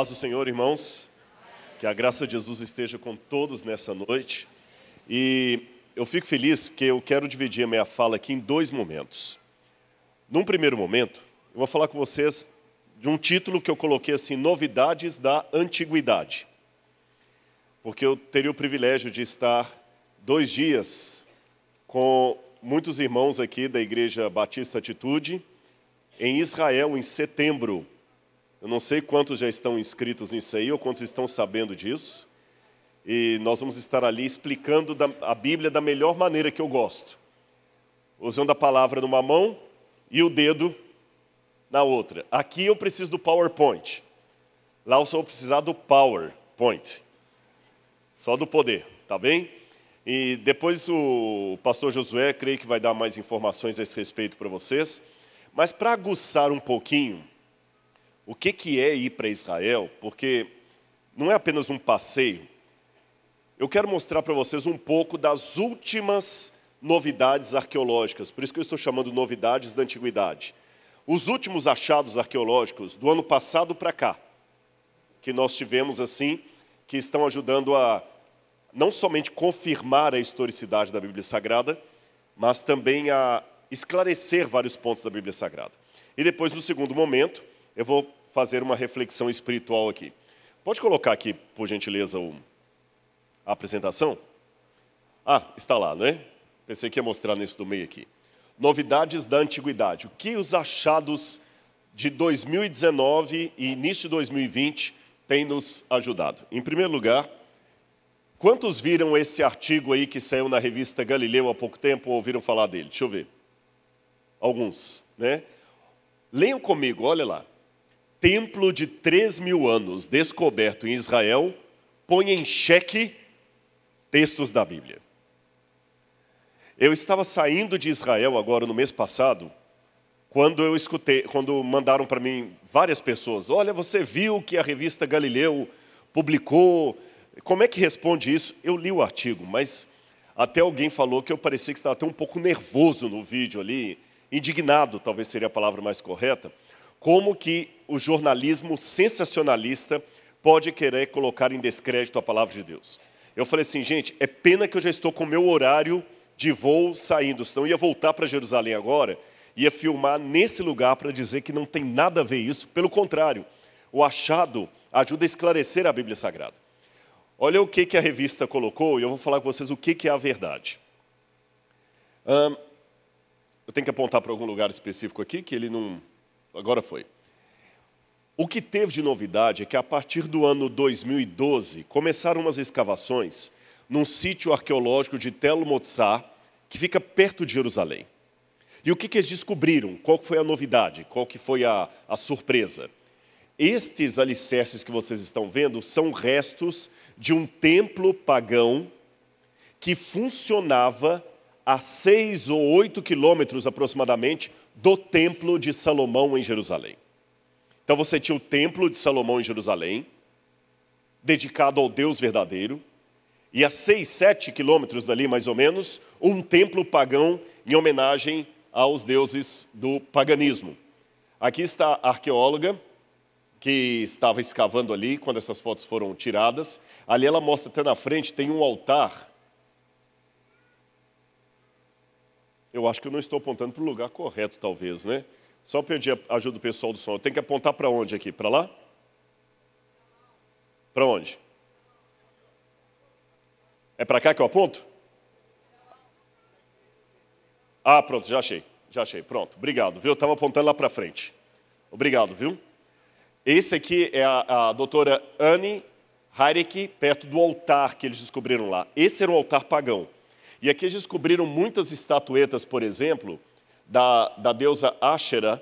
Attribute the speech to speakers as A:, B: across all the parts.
A: Paz do Senhor, irmãos. Que a graça de Jesus esteja com todos nessa noite. E eu fico feliz porque eu quero dividir a minha fala aqui em dois momentos. Num primeiro momento, eu vou falar com vocês de um título que eu coloquei assim: Novidades da Antiguidade. Porque eu teria o privilégio de estar dois dias com muitos irmãos aqui da Igreja Batista Atitude em Israel em setembro eu não sei quantos já estão inscritos nisso aí ou quantos estão sabendo disso. E nós vamos estar ali explicando a Bíblia da melhor maneira que eu gosto, usando a palavra numa mão e o dedo na outra. Aqui eu preciso do PowerPoint. Lá eu só vou precisar do PowerPoint. Só do poder, tá bem? E depois o pastor Josué, creio que vai dar mais informações a esse respeito para vocês. Mas para aguçar um pouquinho, o que, que é ir para Israel, porque não é apenas um passeio. Eu quero mostrar para vocês um pouco das últimas novidades arqueológicas, por isso que eu estou chamando novidades da antiguidade. Os últimos achados arqueológicos do ano passado para cá, que nós tivemos assim, que estão ajudando a não somente confirmar a historicidade da Bíblia Sagrada, mas também a esclarecer vários pontos da Bíblia Sagrada. E depois, no segundo momento, eu vou fazer uma reflexão espiritual aqui. Pode colocar aqui, por gentileza, a apresentação? Ah, está lá, não é? Pensei que ia mostrar nesse do meio aqui. Novidades da antiguidade. O que os achados de 2019 e início de 2020 têm nos ajudado? Em primeiro lugar, quantos viram esse artigo aí que saiu na revista Galileu há pouco tempo ou ouviram falar dele? Deixa eu ver. Alguns, né? Leiam comigo, olha lá templo de três mil anos descoberto em Israel põe em xeque textos da Bíblia. Eu estava saindo de Israel agora no mês passado, quando eu escutei, quando mandaram para mim várias pessoas, olha, você viu que a revista Galileu publicou, como é que responde isso? Eu li o artigo, mas até alguém falou que eu parecia que estava até um pouco nervoso no vídeo ali, indignado, talvez seria a palavra mais correta, como que o jornalismo sensacionalista pode querer colocar em descrédito a palavra de Deus. Eu falei assim, gente, é pena que eu já estou com o meu horário de voo saindo, senão eu ia voltar para Jerusalém agora, ia filmar nesse lugar para dizer que não tem nada a ver isso, pelo contrário, o achado ajuda a esclarecer a Bíblia Sagrada. Olha o que, que a revista colocou, e eu vou falar com vocês o que, que é a verdade. eu tenho que apontar para algum lugar específico aqui, que ele não. Agora foi. O que teve de novidade é que a partir do ano 2012 começaram umas escavações num sítio arqueológico de Tel Motsar, que fica perto de Jerusalém. E o que, que, eles descobriram? Qual foi a novidade? Qual que foi a, a surpresa? Estes alicerces que vocês estão vendo são restos de um templo pagão que funcionava a seis ou oito quilômetros aproximadamente do templo de Salomão em Jerusalém. Então você tinha o templo de Salomão em Jerusalém, dedicado ao Deus verdadeiro, e a 6, 7 quilômetros dali, mais ou menos, um templo pagão em homenagem aos deuses do paganismo. Aqui está a arqueóloga que estava escavando ali quando essas fotos foram tiradas. Ali ela mostra até na frente, tem um altar. Eu acho que eu não estou apontando para o lugar correto, talvez, né? Só pedir a ajuda do pessoal do som. Eu tenho que apontar para onde aqui? Para lá? Para onde? É para cá que eu aponto? Ah, pronto, já achei. Já achei. Pronto, obrigado. Viu? Eu estava apontando lá para frente. Obrigado, viu? Esse aqui é a, a doutora Anne Harek, perto do altar que eles descobriram lá. Esse era um altar pagão. E aqui eles descobriram muitas estatuetas, por exemplo, da, da deusa Asherah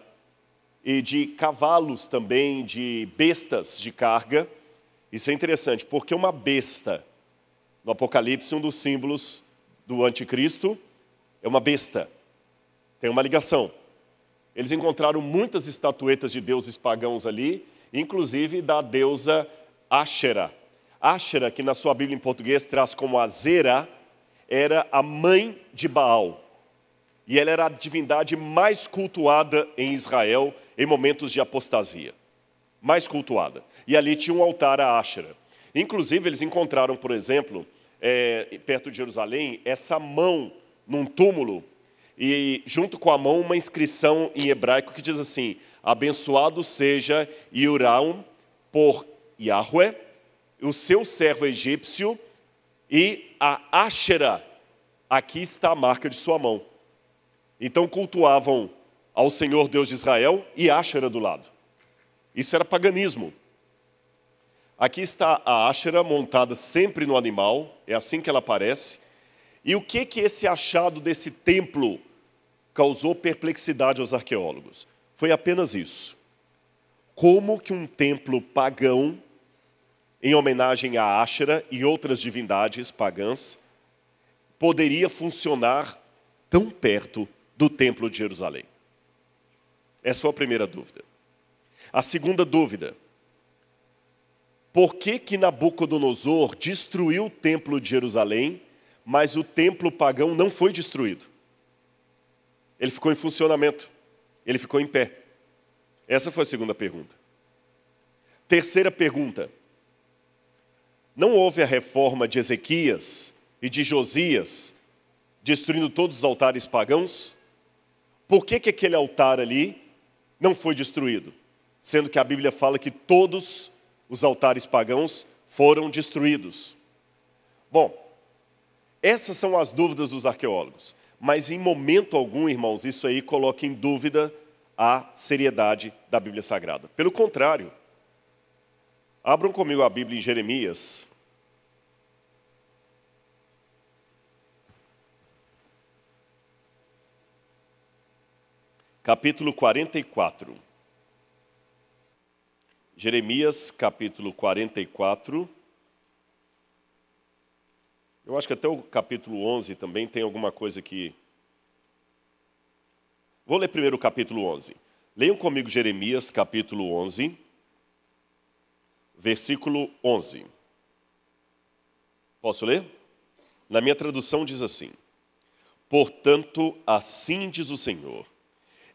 A: e de cavalos também, de bestas de carga. Isso é interessante, porque uma besta, no Apocalipse, um dos símbolos do anticristo é uma besta. Tem uma ligação. Eles encontraram muitas estatuetas de deuses pagãos ali, inclusive da deusa Asherah. Asherah, que na sua Bíblia em português traz como Azera, era a mãe de Baal e ela era a divindade mais cultuada em Israel em momentos de apostasia. Mais cultuada. E ali tinha um altar a Ashera. Inclusive, eles encontraram, por exemplo, é, perto de Jerusalém, essa mão num túmulo, e junto com a mão, uma inscrição em hebraico que diz assim: Abençoado seja Yuraum por Yahweh, o seu servo egípcio, e a Ashera, aqui está a marca de sua mão. Então cultuavam ao Senhor Deus de Israel e Ashera do lado. Isso era paganismo. Aqui está a Ashera montada sempre no animal, é assim que ela aparece. E o que que esse achado desse templo causou perplexidade aos arqueólogos? Foi apenas isso. Como que um templo pagão em homenagem a Ashera e outras divindades pagãs poderia funcionar tão perto do Templo de Jerusalém? Essa foi a primeira dúvida. A segunda dúvida: por que, que Nabucodonosor destruiu o Templo de Jerusalém, mas o templo pagão não foi destruído? Ele ficou em funcionamento, ele ficou em pé. Essa foi a segunda pergunta. Terceira pergunta: não houve a reforma de Ezequias e de Josias, destruindo todos os altares pagãos? Por que, que aquele altar ali não foi destruído? Sendo que a Bíblia fala que todos os altares pagãos foram destruídos. Bom, essas são as dúvidas dos arqueólogos, mas em momento algum, irmãos, isso aí coloca em dúvida a seriedade da Bíblia Sagrada. Pelo contrário, abram comigo a Bíblia em Jeremias, capítulo 44. Jeremias, capítulo 44. Eu acho que até o capítulo 11 também tem alguma coisa que. Vou ler primeiro o capítulo 11. Leiam comigo Jeremias, capítulo 11, versículo 11. Posso ler? Na minha tradução diz assim: Portanto, assim diz o Senhor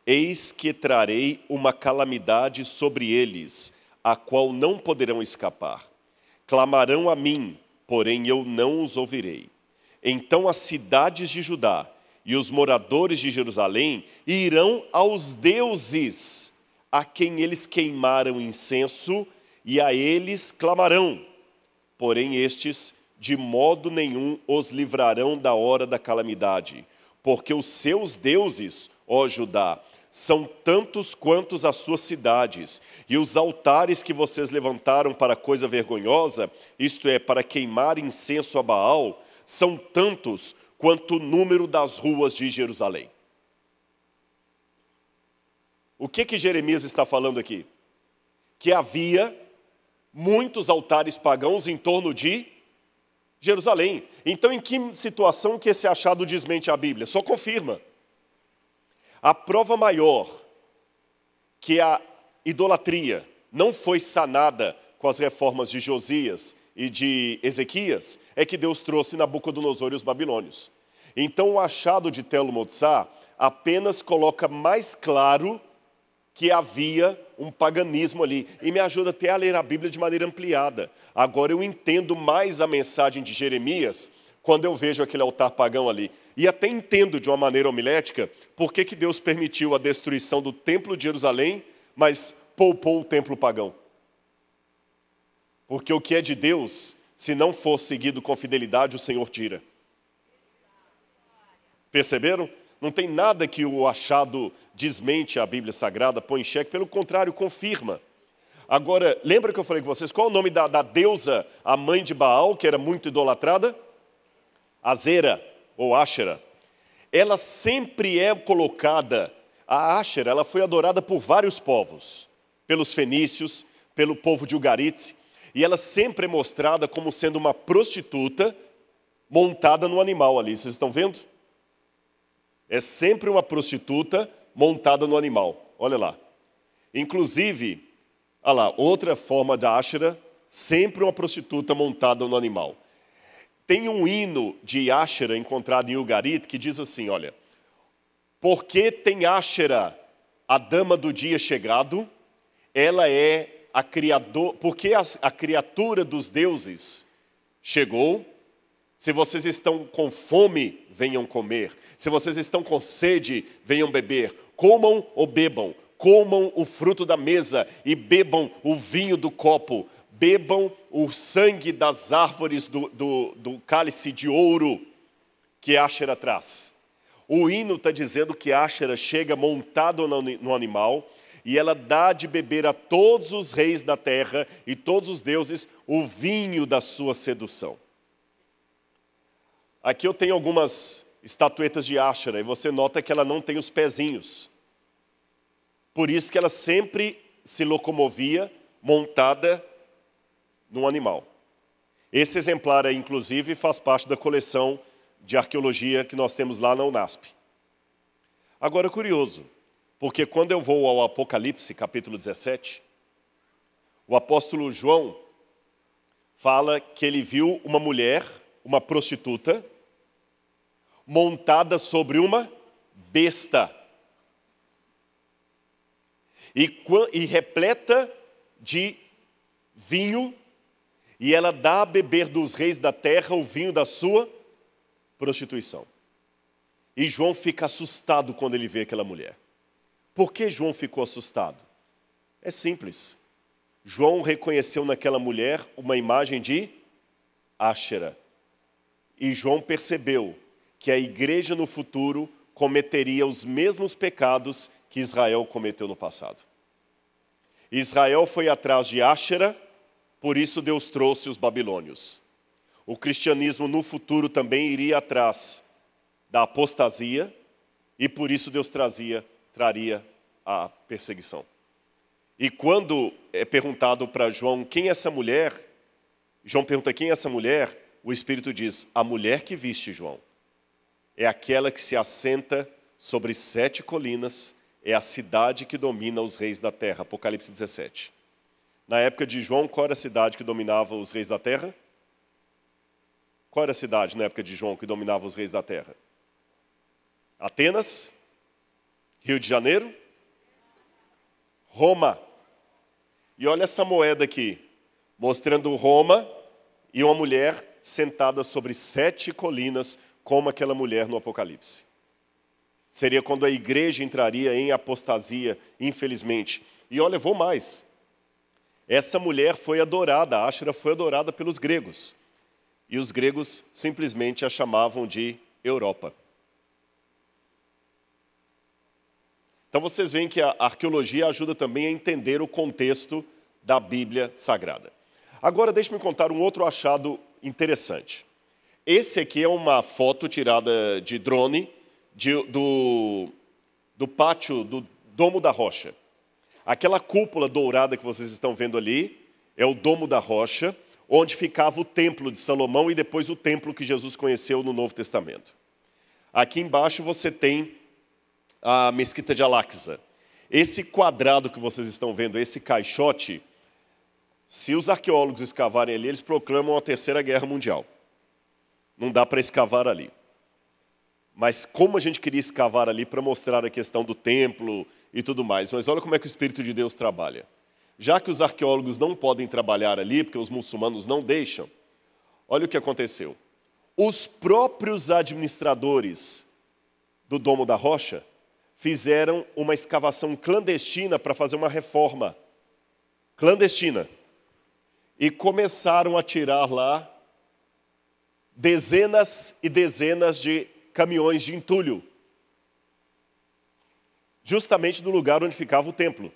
A: Eis que trarei uma calamidade sobre eles, a qual não poderão escapar. Clamarão a mim, porém eu não os ouvirei. Então as cidades de Judá e os moradores de Jerusalém irão aos deuses, a quem eles queimaram incenso, e a eles clamarão. Porém estes de modo nenhum os livrarão da hora da calamidade, porque os seus deuses, ó Judá, são tantos quantos as suas cidades, e os altares que vocês levantaram para coisa vergonhosa, isto é, para queimar incenso a Baal, são tantos quanto o número das ruas de Jerusalém. O que que Jeremias está falando aqui? Que havia muitos altares pagãos em torno de Jerusalém. Então, em que situação que esse achado desmente a Bíblia? Só confirma. A prova maior que a idolatria não foi sanada com as reformas de Josias e de Ezequias é que Deus trouxe Nabucodonosor e os babilônios. Então o achado de Telo apenas coloca mais claro que havia um paganismo ali. E me ajuda até a ler a Bíblia de maneira ampliada. Agora eu entendo mais a mensagem de Jeremias quando eu vejo aquele altar pagão ali. E até entendo de uma maneira homilética por que, que Deus permitiu a destruição do templo de Jerusalém, mas poupou o templo pagão. Porque o que é de Deus, se não for seguido com fidelidade, o Senhor tira. Perceberam? Não tem nada que o achado desmente a Bíblia Sagrada, põe em xeque, pelo contrário, confirma. Agora, lembra que eu falei com vocês qual é o nome da, da deusa, a mãe de Baal, que era muito idolatrada? Azera ou Ashera, ela sempre é colocada, a Ashera, ela foi adorada por vários povos, pelos fenícios, pelo povo de Ugarit, e ela sempre é mostrada como sendo uma prostituta montada no animal ali, vocês estão vendo? É sempre uma prostituta montada no animal, olha lá. Inclusive, olha lá, outra forma da Ashera, sempre uma prostituta montada no animal. Tem um hino de Ashera encontrado em Ugarit que diz assim: olha, porque tem Ashera, a dama do dia chegado, ela é a criador, porque a, a criatura dos deuses chegou. Se vocês estão com fome, venham comer. Se vocês estão com sede, venham beber. Comam ou bebam. Comam o fruto da mesa e bebam o vinho do copo. Bebam o sangue das árvores do, do, do cálice de ouro que Asher traz. O hino está dizendo que Asher chega montado no, no animal e ela dá de beber a todos os reis da terra e todos os deuses o vinho da sua sedução. Aqui eu tenho algumas estatuetas de Ashera e você nota que ela não tem os pezinhos. Por isso que ela sempre se locomovia montada num animal. Esse exemplar aí, inclusive, faz parte da coleção de arqueologia que nós temos lá na UNASP. Agora, curioso, porque quando eu vou ao Apocalipse, capítulo 17, o apóstolo João fala que ele viu uma mulher, uma prostituta, montada sobre uma besta. E, e repleta de vinho e ela dá a beber dos reis da terra o vinho da sua prostituição. E João fica assustado quando ele vê aquela mulher. Por que João ficou assustado? É simples. João reconheceu naquela mulher uma imagem de Ashera. E João percebeu que a igreja no futuro cometeria os mesmos pecados que Israel cometeu no passado. Israel foi atrás de Áshera por isso Deus trouxe os babilônios. O cristianismo no futuro também iria atrás da apostasia e por isso Deus trazia, traria a perseguição. E quando é perguntado para João quem é essa mulher, João pergunta quem é essa mulher, o Espírito diz: a mulher que viste, João, é aquela que se assenta sobre sete colinas, é a cidade que domina os reis da terra. Apocalipse 17. Na época de João, qual era a cidade que dominava os reis da terra? Qual era a cidade na época de João que dominava os reis da terra? Atenas? Rio de Janeiro? Roma. E olha essa moeda aqui, mostrando Roma e uma mulher sentada sobre sete colinas, como aquela mulher no Apocalipse. Seria quando a igreja entraria em apostasia, infelizmente. E olha, vou mais. Essa mulher foi adorada, a Ashera foi adorada pelos gregos. E os gregos simplesmente a chamavam de Europa. Então vocês veem que a arqueologia ajuda também a entender o contexto da Bíblia Sagrada. Agora deixe-me contar um outro achado interessante. Esse aqui é uma foto tirada de drone de, do, do pátio do Domo da Rocha. Aquela cúpula dourada que vocês estão vendo ali é o domo da rocha, onde ficava o templo de Salomão e depois o templo que Jesus conheceu no Novo Testamento. Aqui embaixo você tem a mesquita de Alaxa. Esse quadrado que vocês estão vendo, esse caixote, se os arqueólogos escavarem ali, eles proclamam a Terceira Guerra Mundial. Não dá para escavar ali. Mas como a gente queria escavar ali para mostrar a questão do templo, e tudo mais. Mas olha como é que o Espírito de Deus trabalha. Já que os arqueólogos não podem trabalhar ali, porque os muçulmanos não deixam, olha o que aconteceu. Os próprios administradores do Domo da Rocha fizeram uma escavação clandestina para fazer uma reforma clandestina e começaram a tirar lá dezenas e dezenas de caminhões de entulho justamente do lugar onde ficava o templo.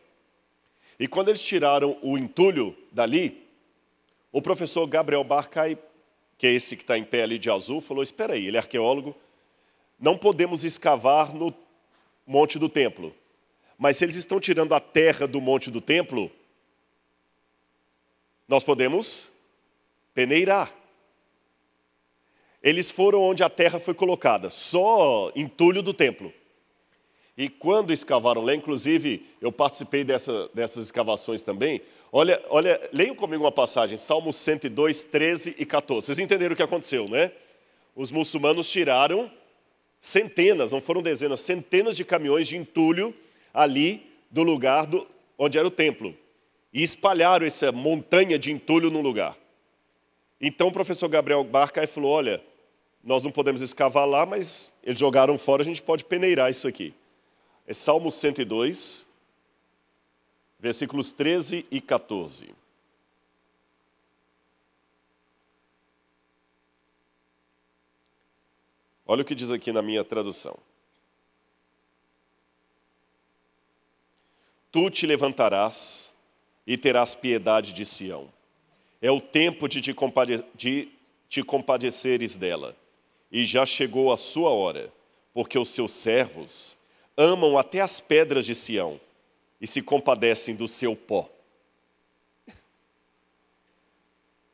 A: E quando eles tiraram o entulho dali, o professor Gabriel Barcai, que é esse que está em pé ali de azul, falou: Espera aí, ele é arqueólogo, não podemos escavar no monte do templo. Mas se eles estão tirando a terra do monte do templo, nós podemos peneirar. Eles foram onde a terra foi colocada, só entulho do templo. E quando escavaram lá, inclusive, eu participei dessa, dessas escavações também. Olha, olha, leiam comigo uma passagem, Salmos 102, 13 e 14. Vocês entenderam o que aconteceu, né? Os muçulmanos tiraram centenas, não foram dezenas, centenas de caminhões de entulho ali do lugar do, onde era o templo. E espalharam essa montanha de entulho no lugar. Então o professor Gabriel Barca falou: olha, nós não podemos escavar lá, mas eles jogaram fora, a gente pode peneirar isso aqui. É Salmo 102, versículos 13 e 14. Olha o que diz aqui na minha tradução. Tu te levantarás e terás piedade de Sião. É o tempo de te, compade de te compadeceres dela. E já chegou a sua hora, porque os seus servos amam até as pedras de Sião e se compadecem do seu pó.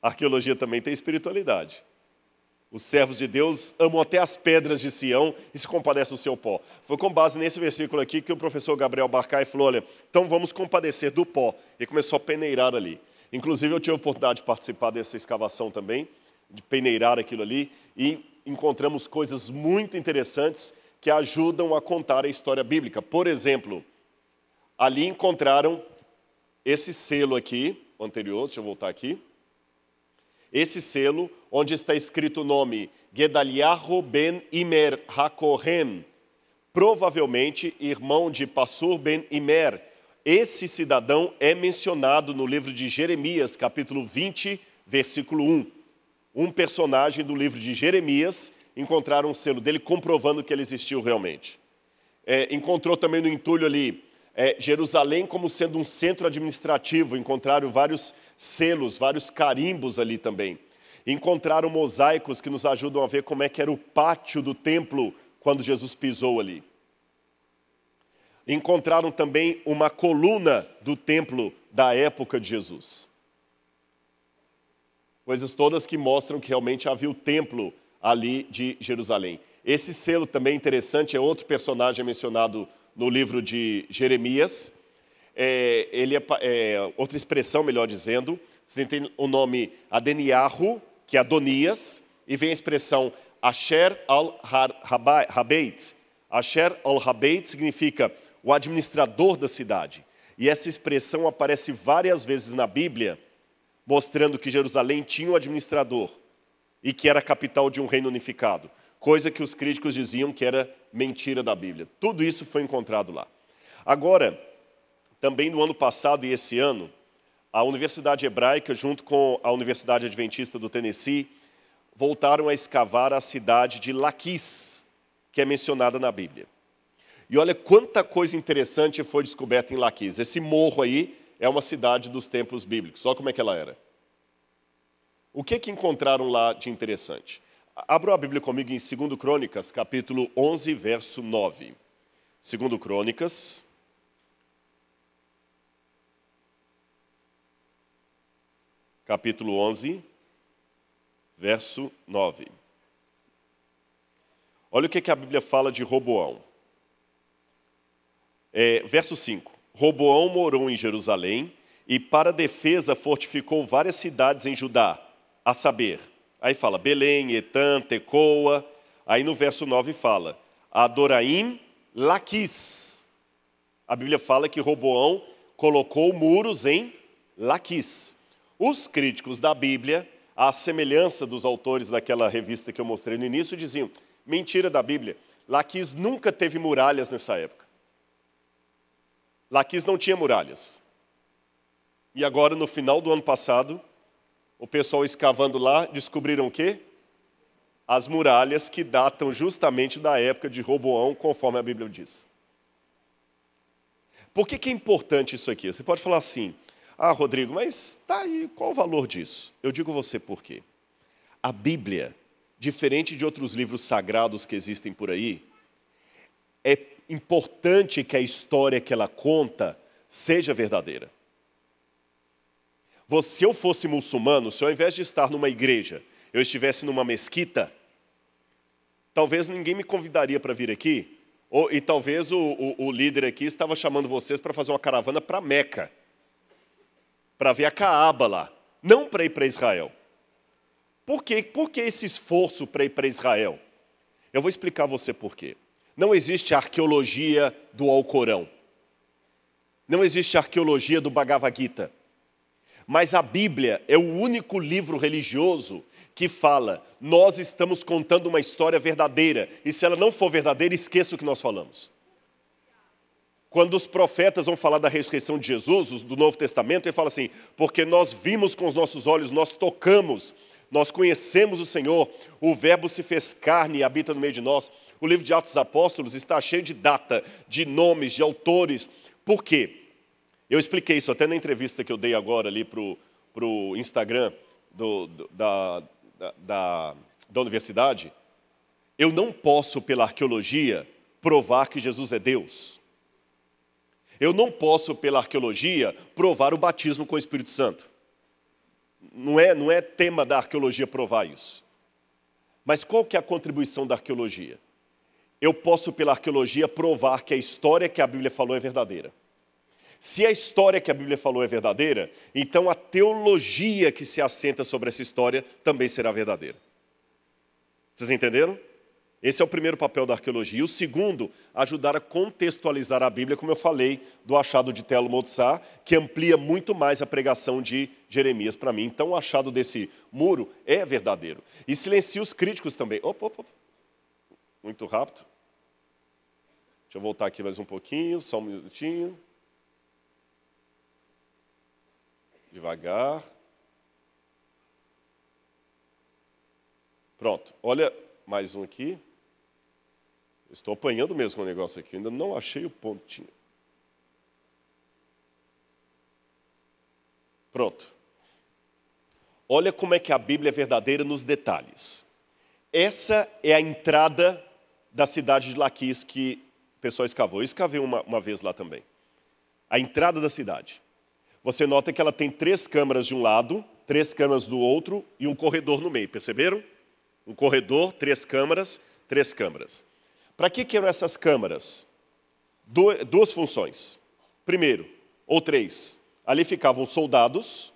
A: A arqueologia também tem espiritualidade. Os servos de Deus amam até as pedras de Sião e se compadecem do seu pó. Foi com base nesse versículo aqui que o professor Gabriel Barcai falou: olha, então vamos compadecer do pó. E começou a peneirar ali. Inclusive, eu tive a oportunidade de participar dessa escavação também, de peneirar aquilo ali, e encontramos coisas muito interessantes que ajudam a contar a história bíblica. Por exemplo, ali encontraram esse selo aqui, anterior, deixa eu voltar aqui. Esse selo, onde está escrito o nome Gedaliahu ben Imer Hakohen, provavelmente irmão de Passur ben Imer. Esse cidadão é mencionado no livro de Jeremias, capítulo 20, versículo 1. Um personagem do livro de Jeremias encontraram um selo dele comprovando que ele existiu realmente. É, encontrou também no entulho ali é, Jerusalém como sendo um centro administrativo, encontraram vários selos, vários carimbos ali também. Encontraram mosaicos que nos ajudam a ver como é que era o pátio do templo quando Jesus pisou ali. Encontraram também uma coluna do templo da época de Jesus. Coisas todas que mostram que realmente havia o templo ali de Jerusalém. Esse selo também é interessante, é outro personagem mencionado no livro de Jeremias. É, ele é, é, outra expressão, melhor dizendo, você tem o nome Adeniahu, que é Adonias, e vem a expressão Asher al-Habeit. Asher al-Habeit significa o administrador da cidade. E essa expressão aparece várias vezes na Bíblia, mostrando que Jerusalém tinha um administrador e que era a capital de um reino unificado, coisa que os críticos diziam que era mentira da Bíblia. Tudo isso foi encontrado lá. Agora, também no ano passado e esse ano, a Universidade Hebraica, junto com a Universidade Adventista do Tennessee, voltaram a escavar a cidade de Laquis, que é mencionada na Bíblia. E olha quanta coisa interessante foi descoberta em Laquis. Esse morro aí é uma cidade dos tempos bíblicos. Olha como é que ela era. O que, que encontraram lá de interessante? Abra a Bíblia comigo em 2 Crônicas, capítulo 11, verso 9. 2 Crônicas, capítulo 11, verso 9. Olha o que, que a Bíblia fala de Roboão. É, verso 5. Roboão morou em Jerusalém e, para defesa, fortificou várias cidades em Judá a saber. Aí fala Belém, Etan, Tecoa. Aí no verso 9 fala Adoraim, Laquis. A Bíblia fala que Roboão colocou muros em Laquis. Os críticos da Bíblia, à semelhança dos autores daquela revista que eu mostrei no início, diziam: mentira da Bíblia, Laquis nunca teve muralhas nessa época. Laquis não tinha muralhas. E agora, no final do ano passado, o pessoal escavando lá, descobriram o quê? As muralhas que datam justamente da época de Roboão, conforme a Bíblia diz. Por que, que é importante isso aqui? Você pode falar assim, ah, Rodrigo, mas tá aí, qual o valor disso? Eu digo você por quê. A Bíblia, diferente de outros livros sagrados que existem por aí, é importante que a história que ela conta seja verdadeira se eu fosse muçulmano, se ao invés de estar numa igreja, eu estivesse numa mesquita, talvez ninguém me convidaria para vir aqui, ou, e talvez o, o, o líder aqui estava chamando vocês para fazer uma caravana para Meca, para ver a Caaba lá, não para ir para Israel. Por, quê? por que esse esforço para ir para Israel? Eu vou explicar você por quê. Não existe arqueologia do Alcorão. Não existe arqueologia do Bhagavad Gita. Mas a Bíblia é o único livro religioso que fala: nós estamos contando uma história verdadeira, e se ela não for verdadeira, esqueça o que nós falamos. Quando os profetas vão falar da ressurreição de Jesus, do Novo Testamento, ele fala assim: porque nós vimos com os nossos olhos, nós tocamos, nós conhecemos o Senhor, o Verbo se fez carne e habita no meio de nós. O livro de Atos dos Apóstolos está cheio de data, de nomes, de autores. Por quê? Eu expliquei isso até na entrevista que eu dei agora ali para o Instagram do, do, da, da, da, da universidade. Eu não posso, pela arqueologia, provar que Jesus é Deus. Eu não posso, pela arqueologia, provar o batismo com o Espírito Santo. Não é, não é tema da arqueologia provar isso. Mas qual que é a contribuição da arqueologia? Eu posso, pela arqueologia, provar que a história que a Bíblia falou é verdadeira. Se a história que a Bíblia falou é verdadeira, então a teologia que se assenta sobre essa história também será verdadeira. Vocês entenderam? Esse é o primeiro papel da arqueologia. E o segundo, ajudar a contextualizar a Bíblia, como eu falei do achado de Telo Mozart, que amplia muito mais a pregação de Jeremias para mim. Então, o achado desse muro é verdadeiro. E silencia os críticos também. Opa, opa, muito rápido. Deixa eu voltar aqui mais um pouquinho, só um minutinho. Devagar. Pronto. Olha mais um aqui. Estou apanhando mesmo o negócio aqui. Ainda não achei o pontinho. Pronto. Olha como é que a Bíblia é verdadeira nos detalhes. Essa é a entrada da cidade de Laquis que o pessoal escavou. Eu escavei uma, uma vez lá também. A entrada da cidade você nota que ela tem três câmaras de um lado, três câmaras do outro e um corredor no meio, perceberam? Um corredor, três câmaras, três câmaras. Para que, eram essas câmaras? Du duas funções. Primeiro, ou três, ali ficavam soldados,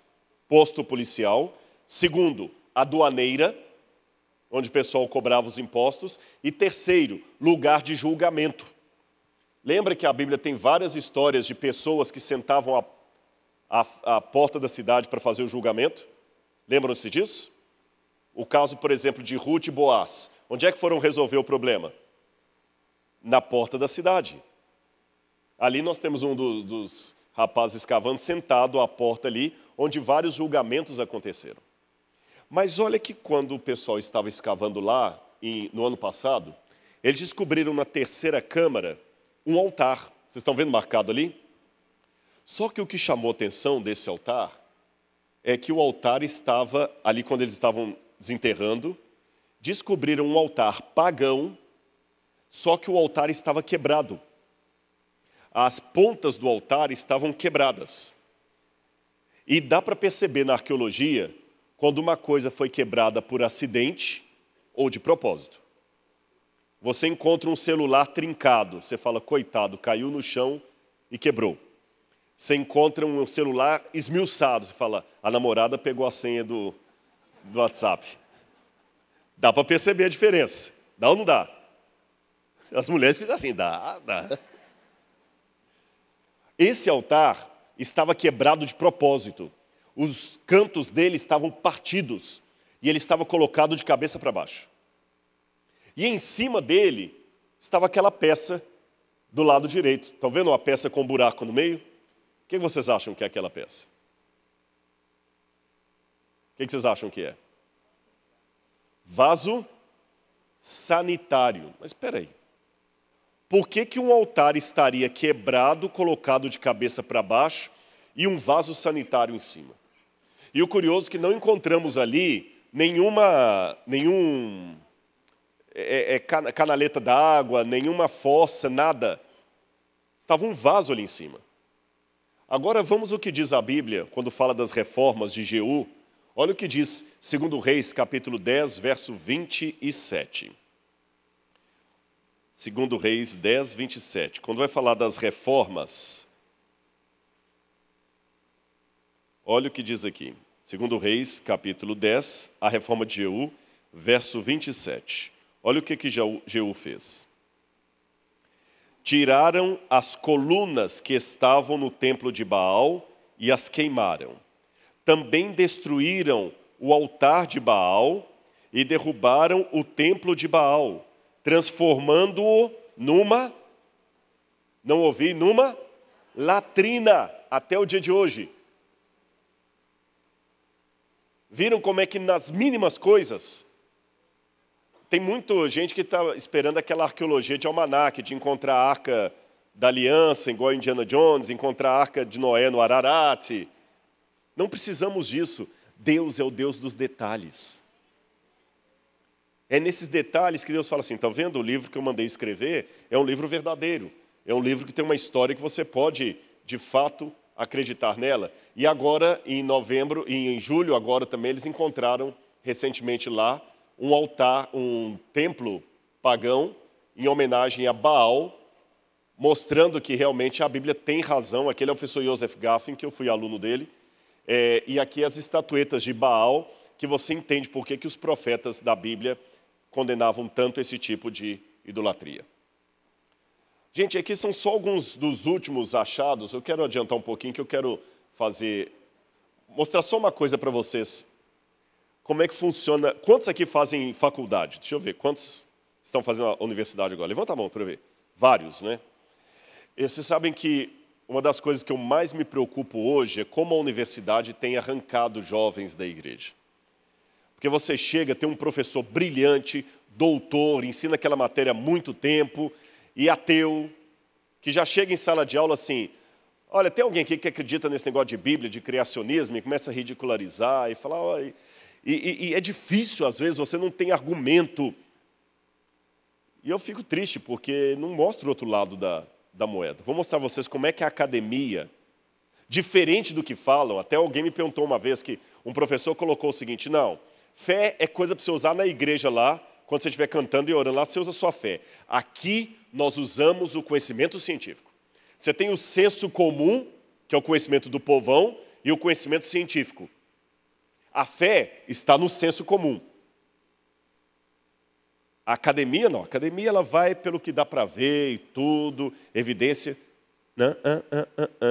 A: posto policial. Segundo, aduaneira, onde o pessoal cobrava os impostos. E terceiro, lugar de julgamento. Lembra que a Bíblia tem várias histórias de pessoas que sentavam à à, à porta da cidade para fazer o julgamento. Lembram-se disso? O caso, por exemplo, de Ruth e Boaz. Onde é que foram resolver o problema? Na porta da cidade. Ali nós temos um dos, dos rapazes cavando sentado à porta ali, onde vários julgamentos aconteceram. Mas olha que quando o pessoal estava escavando lá, em, no ano passado, eles descobriram na terceira câmara um altar. Vocês estão vendo marcado ali? Só que o que chamou atenção desse altar é que o altar estava, ali quando eles estavam desenterrando, descobriram um altar pagão, só que o altar estava quebrado. As pontas do altar estavam quebradas. E dá para perceber na arqueologia quando uma coisa foi quebrada por acidente ou de propósito. Você encontra um celular trincado, você fala, coitado, caiu no chão e quebrou você encontra um celular esmiuçado. Você fala, a namorada pegou a senha do, do WhatsApp. Dá para perceber a diferença. Dá ou não dá? As mulheres ficam assim, dá, dá. Esse altar estava quebrado de propósito. Os cantos dele estavam partidos e ele estava colocado de cabeça para baixo. E em cima dele estava aquela peça do lado direito. Estão tá vendo uma peça com um buraco no meio? O que vocês acham que é aquela peça? O que vocês acham que é? Vaso sanitário. Mas espera aí. Por que, que um altar estaria quebrado, colocado de cabeça para baixo e um vaso sanitário em cima? E o curioso é que não encontramos ali nenhuma, nenhum é, é, é canaleta d'água, nenhuma fossa, nada. Estava um vaso ali em cima. Agora vamos o que diz a Bíblia quando fala das reformas de Jeú. Olha o que diz, 2 Reis, capítulo 10, verso 27. 2 Reis 10, 27. Quando vai falar das reformas, olha o que diz aqui. 2 Reis, capítulo 10, a reforma de Jeú, verso 27. Olha o que, que Jeú fez tiraram as colunas que estavam no templo de Baal e as queimaram. Também destruíram o altar de Baal e derrubaram o templo de Baal, transformando-o numa não ouvi numa latrina até o dia de hoje. Viram como é que nas mínimas coisas tem muita gente que está esperando aquela arqueologia de almanac, de encontrar a arca da aliança, igual a Indiana Jones, encontrar a arca de Noé no Ararat. Não precisamos disso. Deus é o Deus dos detalhes. É nesses detalhes que Deus fala assim: está vendo o livro que eu mandei escrever? É um livro verdadeiro. É um livro que tem uma história que você pode, de fato, acreditar nela. E agora, em novembro e em julho, agora também, eles encontraram recentemente lá um altar, um templo pagão em homenagem a Baal, mostrando que realmente a Bíblia tem razão. Aquele é o professor Joseph Gaffin, que eu fui aluno dele. É, e aqui as estatuetas de Baal, que você entende por que, que os profetas da Bíblia condenavam tanto esse tipo de idolatria. Gente, aqui são só alguns dos últimos achados. Eu quero adiantar um pouquinho, que eu quero fazer mostrar só uma coisa para vocês como é que funciona. Quantos aqui fazem faculdade? Deixa eu ver, quantos estão fazendo a universidade agora? Levanta a mão para eu ver. Vários, né? E vocês sabem que uma das coisas que eu mais me preocupo hoje é como a universidade tem arrancado jovens da igreja. Porque você chega, tem um professor brilhante, doutor, ensina aquela matéria há muito tempo, e ateu, que já chega em sala de aula assim: olha, tem alguém aqui que acredita nesse negócio de Bíblia, de criacionismo, e começa a ridicularizar e falar. olha e, e, e é difícil, às vezes, você não tem argumento. E eu fico triste, porque não mostra o outro lado da, da moeda. Vou mostrar a vocês como é que a academia, diferente do que falam, até alguém me perguntou uma vez que um professor colocou o seguinte: não, fé é coisa para você usar na igreja lá, quando você estiver cantando e orando lá, você usa sua fé. Aqui nós usamos o conhecimento científico. Você tem o senso comum, que é o conhecimento do povão, e o conhecimento científico. A fé está no senso comum. A academia não, a academia ela vai pelo que dá para ver e tudo, evidência. Não, né? não,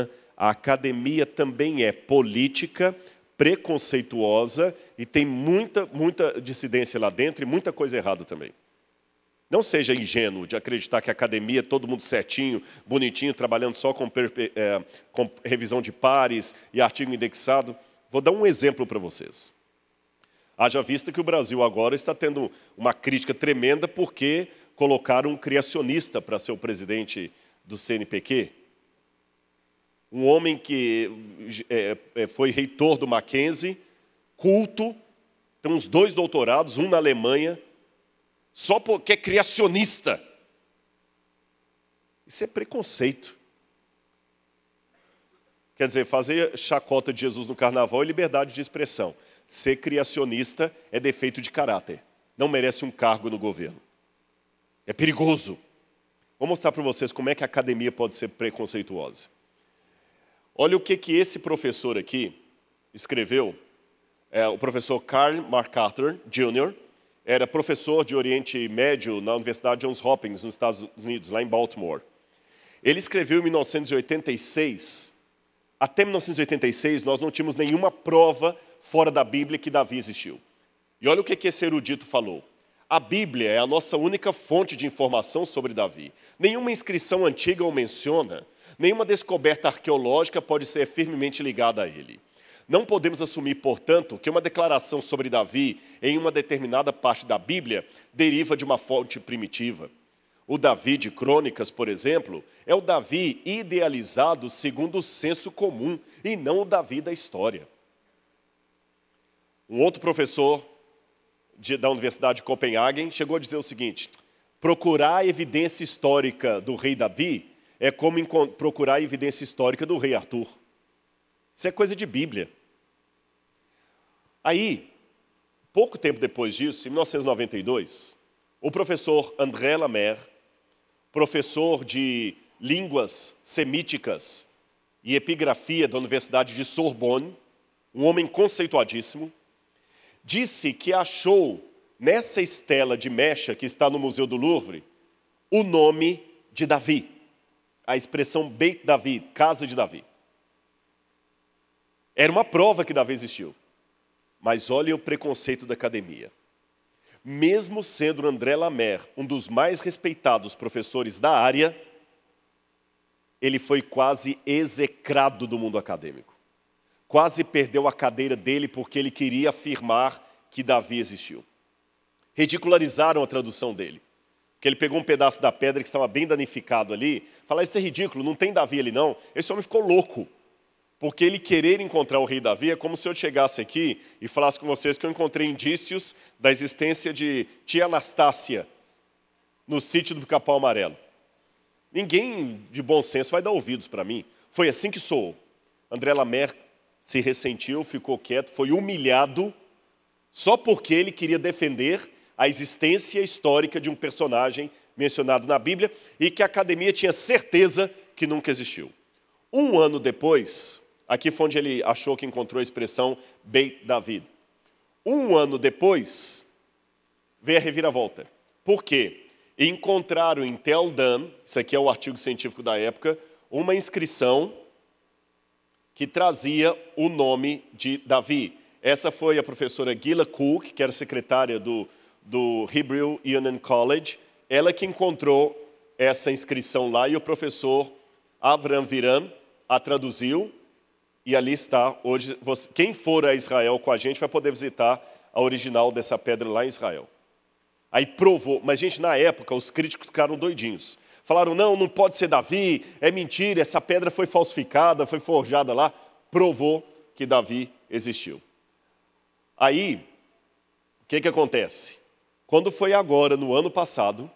A: não, a academia também é política, preconceituosa e tem muita, muita dissidência lá dentro e muita coisa errada também. Não seja ingênuo de acreditar que a academia, todo mundo certinho, bonitinho, trabalhando só com, é, com revisão de pares e artigo indexado. Vou dar um exemplo para vocês. Haja vista que o Brasil agora está tendo uma crítica tremenda porque colocaram um criacionista para ser o presidente do CNPq. Um homem que é, é, foi reitor do Mackenzie, culto, tem uns dois doutorados, um na Alemanha, só porque é criacionista. Isso é preconceito. Quer dizer, fazer chacota de Jesus no carnaval é liberdade de expressão. Ser criacionista é defeito de caráter. Não merece um cargo no governo. É perigoso. Vou mostrar para vocês como é que a academia pode ser preconceituosa. Olha o que, que esse professor aqui escreveu. É, o professor Carl MacArthur Jr. era professor de Oriente Médio na Universidade Johns Hopkins, nos Estados Unidos, lá em Baltimore. Ele escreveu em 1986 até 1986, nós não tínhamos nenhuma prova fora da Bíblia que Davi existiu. E olha o que esse erudito falou. A Bíblia é a nossa única fonte de informação sobre Davi. Nenhuma inscrição antiga o menciona, nenhuma descoberta arqueológica pode ser firmemente ligada a ele. Não podemos assumir, portanto, que uma declaração sobre Davi em uma determinada parte da Bíblia deriva de uma fonte primitiva. O Davi de Crônicas, por exemplo, é o Davi idealizado segundo o senso comum e não o Davi da história. Um outro professor de, da Universidade de Copenhague chegou a dizer o seguinte: procurar evidência histórica do rei Davi é como procurar evidência histórica do rei Arthur. Isso é coisa de Bíblia. Aí, pouco tempo depois disso, em 1992, o professor André Lamer professor de línguas semíticas e epigrafia da Universidade de Sorbonne, um homem conceituadíssimo, disse que achou nessa estela de mecha que está no Museu do Louvre o nome de Davi, a expressão Beit Davi, casa de Davi. Era uma prova que Davi existiu. Mas olhem o preconceito da academia mesmo sendo André Lamer um dos mais respeitados professores da área, ele foi quase execrado do mundo acadêmico. Quase perdeu a cadeira dele porque ele queria afirmar que Davi existiu. Ridicularizaram a tradução dele. Porque ele pegou um pedaço da pedra que estava bem danificado ali, falaram: Isso é ridículo, não tem Davi ali não. Esse homem ficou louco. Porque ele querer encontrar o rei Davi é como se eu chegasse aqui e falasse com vocês que eu encontrei indícios da existência de tia Anastácia no sítio do Capão Amarelo. Ninguém de bom senso vai dar ouvidos para mim. Foi assim que sou. André Lamer se ressentiu, ficou quieto, foi humilhado só porque ele queria defender a existência histórica de um personagem mencionado na Bíblia e que a academia tinha certeza que nunca existiu. Um ano depois, Aqui foi onde ele achou que encontrou a expressão Beit David. Um ano depois, veio a reviravolta. Por quê? Encontraram em Tel Dan, isso aqui é o artigo científico da época, uma inscrição que trazia o nome de Davi. Essa foi a professora Gila Cook, que era secretária do, do Hebrew Union College, ela que encontrou essa inscrição lá e o professor Avram Viram a traduziu e ali está, hoje, você, quem for a Israel com a gente vai poder visitar a original dessa pedra lá em Israel. Aí provou, mas gente, na época os críticos ficaram doidinhos. Falaram: não, não pode ser Davi, é mentira, essa pedra foi falsificada, foi forjada lá. Provou que Davi existiu. Aí, o que, que acontece? Quando foi agora, no ano passado,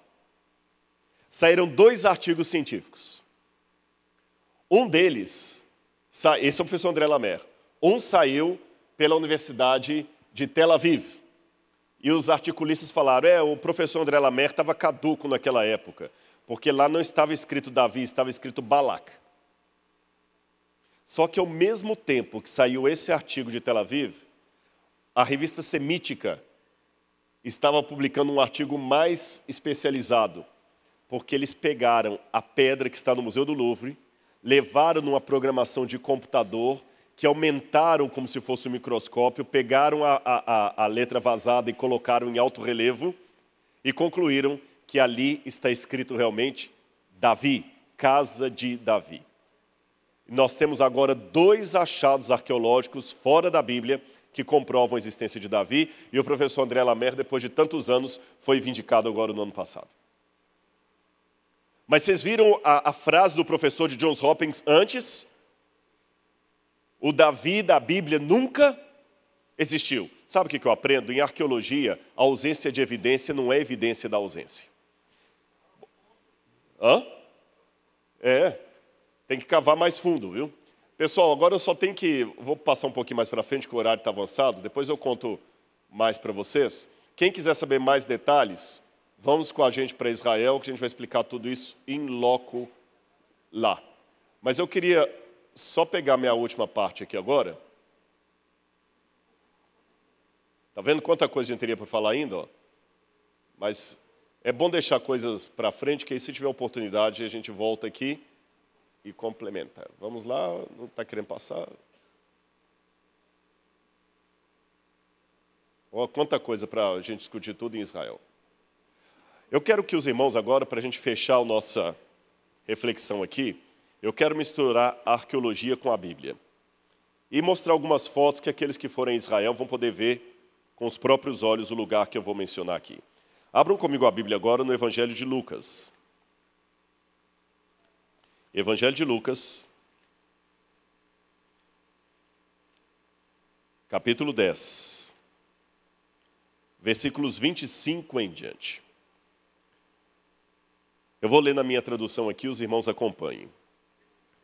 A: saíram dois artigos científicos. Um deles esse é o professor André Lamer. Um saiu pela Universidade de Tel Aviv. E os articulistas falaram: é, o professor André Lamer estava caduco naquela época, porque lá não estava escrito Davi, estava escrito Balac. Só que ao mesmo tempo que saiu esse artigo de Tel Aviv, a revista Semítica estava publicando um artigo mais especializado, porque eles pegaram a pedra que está no Museu do Louvre levaram numa programação de computador que aumentaram como se fosse um microscópio, pegaram a, a, a, letra vazada e colocaram em alto relevo e concluíram que ali está escrito realmente Davi, casa de Davi. Nós temos agora dois achados arqueológicos fora da Bíblia que comprovam a existência de Davi e o professor André Lamer, depois de tantos anos, foi vindicado agora no ano passado. Mas vocês viram a, a frase do professor de Johns Hopkins antes? O Davi da Bíblia nunca existiu. Sabe o que eu aprendo? Em arqueologia, a ausência de evidência não é evidência da ausência. Hã? É. Tem que cavar mais fundo, viu? Pessoal, agora eu só tenho que. Vou passar um pouquinho mais para frente, que o horário está avançado. Depois eu conto mais para vocês. Quem quiser saber mais detalhes, Vamos com a gente para Israel, que a gente vai explicar tudo isso em loco lá. Mas eu queria só pegar minha última parte aqui agora. Tá vendo quanta coisa a gente teria para falar ainda? Ó? Mas é bom deixar coisas para frente, que aí se tiver oportunidade a gente volta aqui e complementa. Vamos lá, não está querendo passar? Ó, quanta coisa para a gente discutir tudo em Israel. Eu quero que os irmãos, agora, para a gente fechar a nossa reflexão aqui, eu quero misturar a arqueologia com a Bíblia e mostrar algumas fotos que aqueles que forem a Israel vão poder ver com os próprios olhos o lugar que eu vou mencionar aqui. Abram comigo a Bíblia agora no Evangelho de Lucas. Evangelho de Lucas, capítulo 10, versículos 25 em diante. Eu vou ler na minha tradução aqui, os irmãos acompanhem.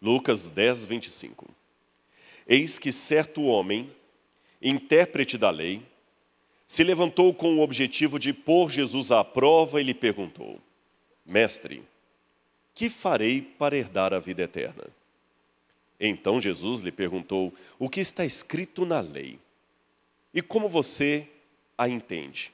A: Lucas 10, 25. Eis que certo homem, intérprete da lei, se levantou com o objetivo de pôr Jesus à prova e lhe perguntou: Mestre, que farei para herdar a vida eterna? Então Jesus lhe perguntou: O que está escrito na lei? E como você a entende?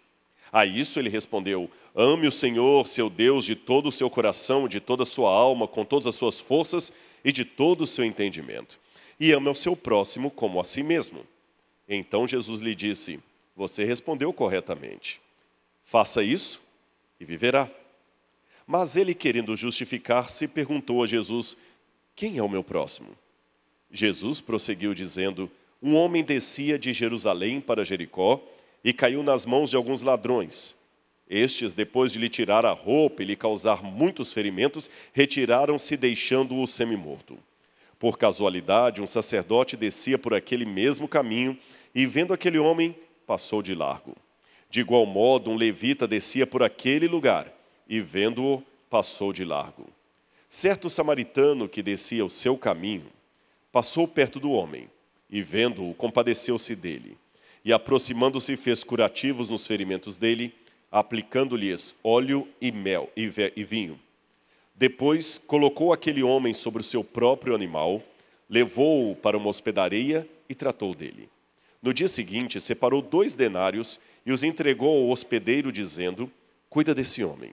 A: A isso ele respondeu: Ame o Senhor, seu Deus, de todo o seu coração, de toda a sua alma, com todas as suas forças e de todo o seu entendimento. E ame ao seu próximo como a si mesmo. Então Jesus lhe disse: Você respondeu corretamente. Faça isso e viverá. Mas ele, querendo justificar-se, perguntou a Jesus: Quem é o meu próximo? Jesus prosseguiu dizendo: Um homem descia de Jerusalém para Jericó e caiu nas mãos de alguns ladrões. Estes, depois de lhe tirar a roupa e lhe causar muitos ferimentos, retiraram-se, deixando-o semimorto. Por casualidade, um sacerdote descia por aquele mesmo caminho e, vendo aquele homem, passou de largo. De igual modo, um levita descia por aquele lugar e, vendo-o, passou de largo. Certo samaritano que descia o seu caminho passou perto do homem e, vendo-o, compadeceu-se dele e aproximando-se, fez curativos nos ferimentos dele, aplicando-lhes óleo e mel e, e vinho. Depois colocou aquele homem sobre o seu próprio animal, levou-o para uma hospedaria e tratou dele. No dia seguinte, separou dois denários e os entregou ao hospedeiro, dizendo: Cuida desse homem.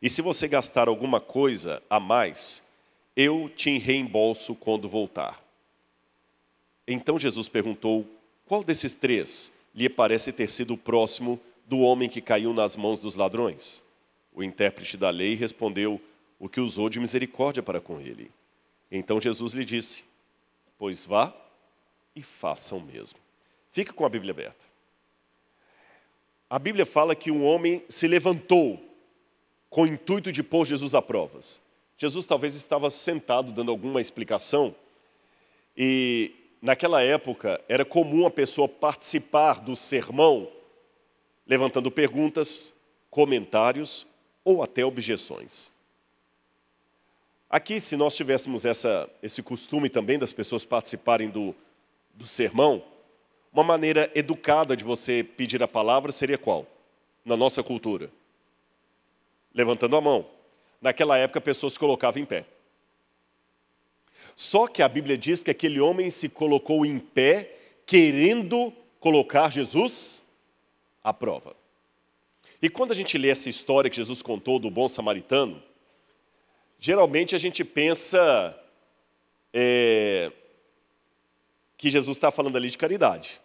A: E se você gastar alguma coisa a mais, eu te reembolso quando voltar. Então Jesus perguntou: qual desses três lhe parece ter sido o próximo do homem que caiu nas mãos dos ladrões? O intérprete da lei respondeu: O que usou de misericórdia para com ele. Então Jesus lhe disse: Pois vá e faça o mesmo. Fica com a Bíblia aberta. A Bíblia fala que um homem se levantou com o intuito de pôr Jesus a provas. Jesus talvez estava sentado dando alguma explicação e naquela época era comum a pessoa participar do sermão levantando perguntas, comentários ou até objeções. Aqui, se nós tivéssemos essa, esse costume também das pessoas participarem do, do sermão, uma maneira educada de você pedir a palavra seria qual? Na nossa cultura? Levantando a mão. Naquela época, pessoas colocavam em pé. Só que a Bíblia diz que aquele homem se colocou em pé, querendo colocar Jesus à prova. E quando a gente lê essa história que Jesus contou do bom samaritano, geralmente a gente pensa é, que Jesus está falando ali de caridade.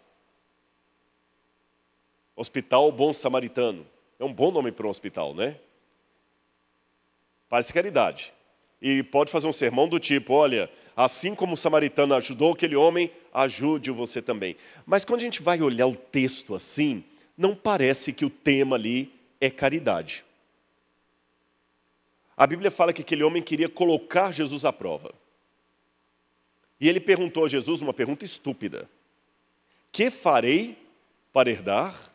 A: Hospital Bom Samaritano. É um bom nome para um hospital, né? Parece caridade e pode fazer um sermão do tipo: olha, assim como o samaritano ajudou aquele homem, ajude-o você também. Mas quando a gente vai olhar o texto assim, não parece que o tema ali é caridade. A Bíblia fala que aquele homem queria colocar Jesus à prova. E ele perguntou a Jesus uma pergunta estúpida: Que farei para herdar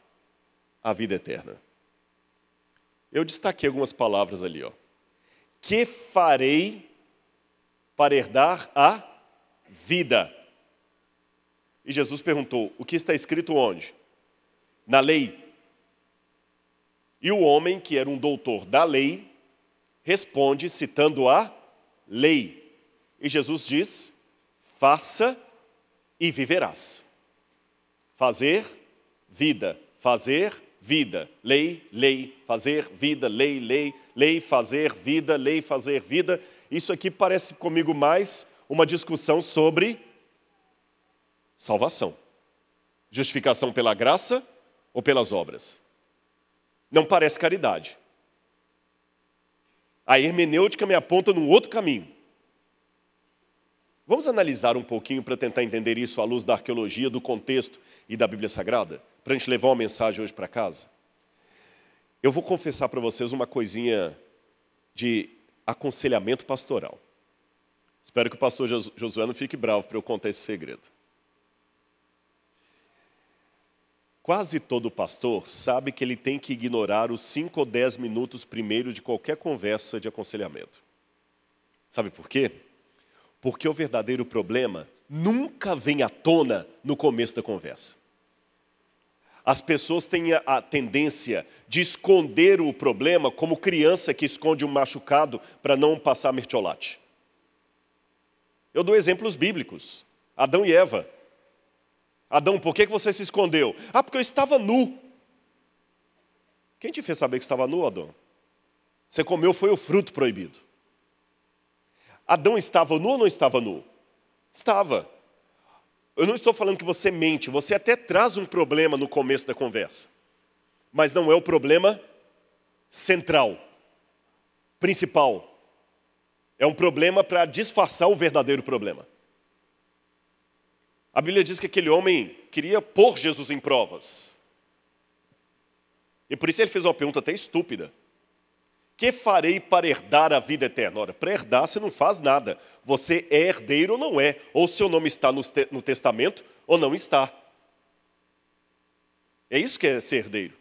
A: a vida eterna? Eu destaquei algumas palavras ali, ó que farei para herdar a vida? E Jesus perguntou: O que está escrito onde? Na lei. E o homem, que era um doutor da lei, responde citando a lei. E Jesus diz: Faça e viverás. Fazer, vida. Fazer, vida. Lei, lei. Fazer, vida, lei, lei lei, fazer, vida, lei, fazer, vida. Isso aqui parece comigo mais uma discussão sobre salvação. Justificação pela graça ou pelas obras? Não parece caridade. A hermenêutica me aponta num outro caminho. Vamos analisar um pouquinho para tentar entender isso à luz da arqueologia, do contexto e da Bíblia Sagrada, para a gente levar uma mensagem hoje para casa? Eu vou confessar para vocês uma coisinha de aconselhamento pastoral. Espero que o pastor Josué não fique bravo para eu contar esse segredo. Quase todo pastor sabe que ele tem que ignorar os cinco ou dez minutos primeiro de qualquer conversa de aconselhamento. Sabe por quê? Porque o verdadeiro problema nunca vem à tona no começo da conversa. As pessoas têm a tendência de esconder o problema como criança que esconde um machucado para não passar mertiolate. Eu dou exemplos bíblicos. Adão e Eva. Adão, por que você se escondeu? Ah, porque eu estava nu. Quem te fez saber que estava nu, Adão? Você comeu foi o fruto proibido. Adão estava nu ou não estava nu? Estava. Eu não estou falando que você mente, você até traz um problema no começo da conversa, mas não é o problema central, principal. É um problema para disfarçar o verdadeiro problema. A Bíblia diz que aquele homem queria pôr Jesus em provas. E por isso ele fez uma pergunta até estúpida. Que farei para herdar a vida eterna? Ora, para herdar você não faz nada. Você é herdeiro ou não é? Ou seu nome está no, te no testamento ou não está. É isso que é ser herdeiro.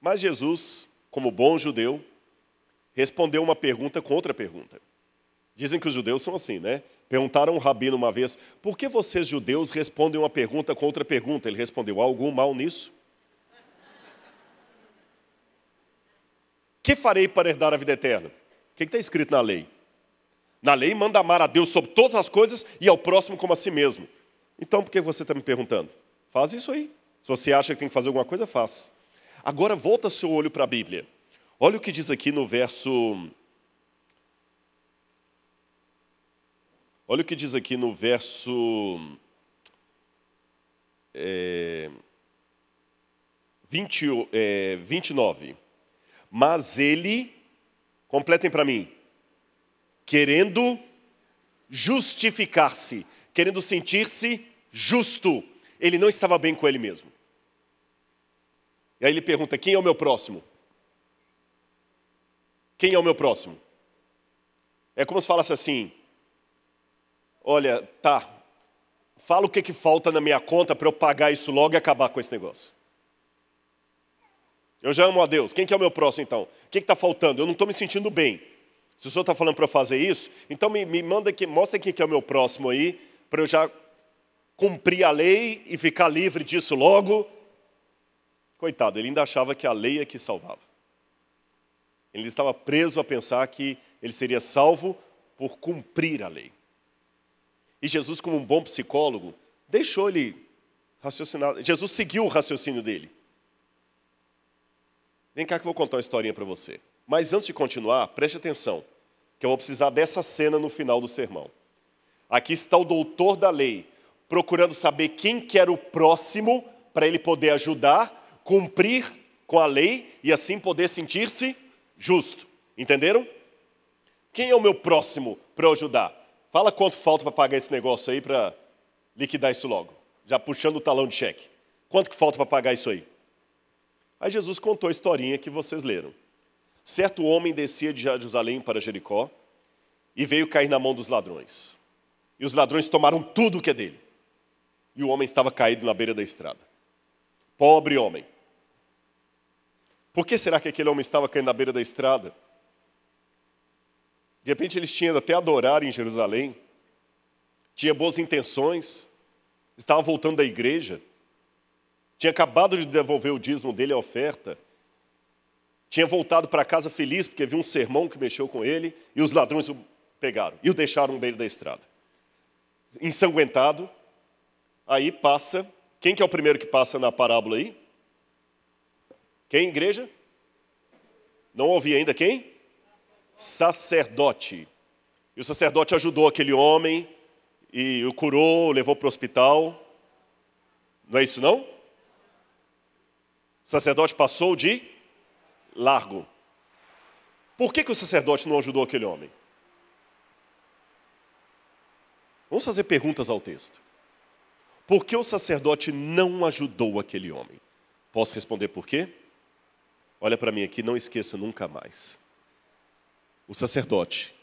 A: Mas Jesus, como bom judeu, respondeu uma pergunta com outra pergunta. Dizem que os judeus são assim, né? Perguntaram um rabino uma vez: por que vocês, judeus, respondem uma pergunta com outra pergunta? Ele respondeu: há algum mal nisso? que farei para herdar a vida eterna? O que está escrito na lei? Na lei manda amar a Deus sobre todas as coisas e ao próximo como a si mesmo. Então, por que você está me perguntando? Faz isso aí. Se você acha que tem que fazer alguma coisa, faz. Agora, volta seu olho para a Bíblia. Olha o que diz aqui no verso. Olha o que diz aqui no verso. É, 20, é, 29. Mas ele, completem para mim, querendo justificar-se, querendo sentir-se justo, ele não estava bem com ele mesmo. E aí ele pergunta: quem é o meu próximo? Quem é o meu próximo? É como se falasse assim: olha, tá, fala o que, que falta na minha conta para eu pagar isso logo e acabar com esse negócio. Eu já amo a Deus. Quem que é o meu próximo, então? O que está faltando? Eu não estou me sentindo bem. Se o senhor está falando para eu fazer isso, então me, me manda que mostra quem que é o meu próximo aí, para eu já cumprir a lei e ficar livre disso logo. Coitado, ele ainda achava que a lei é que salvava. Ele estava preso a pensar que ele seria salvo por cumprir a lei. E Jesus, como um bom psicólogo, deixou ele raciocinar. Jesus seguiu o raciocínio dele. Vem cá que eu vou contar uma historinha para você. Mas antes de continuar, preste atenção, que eu vou precisar dessa cena no final do sermão. Aqui está o doutor da lei, procurando saber quem que era o próximo para ele poder ajudar, cumprir com a lei e assim poder sentir-se justo. Entenderam? Quem é o meu próximo para eu ajudar? Fala quanto falta para pagar esse negócio aí para liquidar isso logo. Já puxando o talão de cheque. Quanto que falta para pagar isso aí? Aí Jesus contou a historinha que vocês leram. Certo homem descia de Jerusalém para Jericó e veio cair na mão dos ladrões. E os ladrões tomaram tudo o que é dele. E o homem estava caído na beira da estrada. Pobre homem. Por que será que aquele homem estava caindo na beira da estrada? De repente eles tinham até adorar em Jerusalém, tinha boas intenções, estava voltando da igreja, tinha acabado de devolver o dízimo dele, à oferta, tinha voltado para casa feliz porque viu um sermão que mexeu com ele e os ladrões o pegaram e o deixaram no meio da estrada. Ensanguentado, aí passa, quem que é o primeiro que passa na parábola aí? Quem, igreja? Não ouvi ainda quem? Sacerdote. E o sacerdote ajudou aquele homem e o curou, o levou para o hospital. Não é isso não? O sacerdote passou de largo. Por que, que o sacerdote não ajudou aquele homem? Vamos fazer perguntas ao texto. Por que o sacerdote não ajudou aquele homem? Posso responder por quê? Olha para mim aqui, não esqueça nunca mais. O sacerdote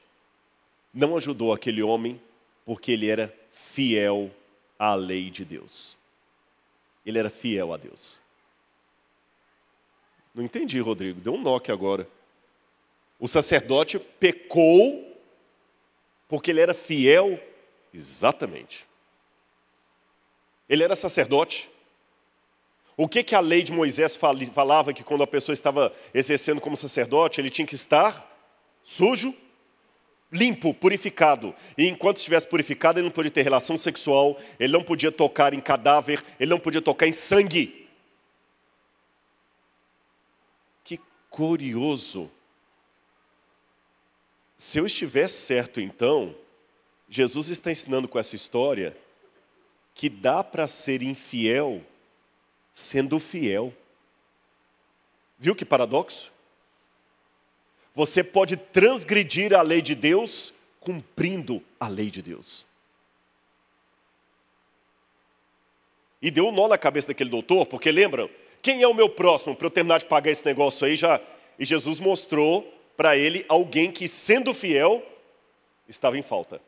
A: não ajudou aquele homem porque ele era fiel à lei de Deus. Ele era fiel a Deus. Não entendi, Rodrigo, deu um noque agora. O sacerdote pecou porque ele era fiel? Exatamente. Ele era sacerdote. O que, que a lei de Moisés falava que quando a pessoa estava exercendo como sacerdote, ele tinha que estar sujo, limpo, purificado. E enquanto estivesse purificado, ele não podia ter relação sexual, ele não podia tocar em cadáver, ele não podia tocar em sangue. curioso. Se eu estiver certo, então, Jesus está ensinando com essa história que dá para ser infiel sendo fiel. Viu que paradoxo? Você pode transgredir a lei de Deus cumprindo a lei de Deus. E deu um nó na cabeça daquele doutor, porque lembram, quem é o meu próximo? Para eu terminar de pagar esse negócio aí já. E Jesus mostrou para ele alguém que, sendo fiel, estava em falta.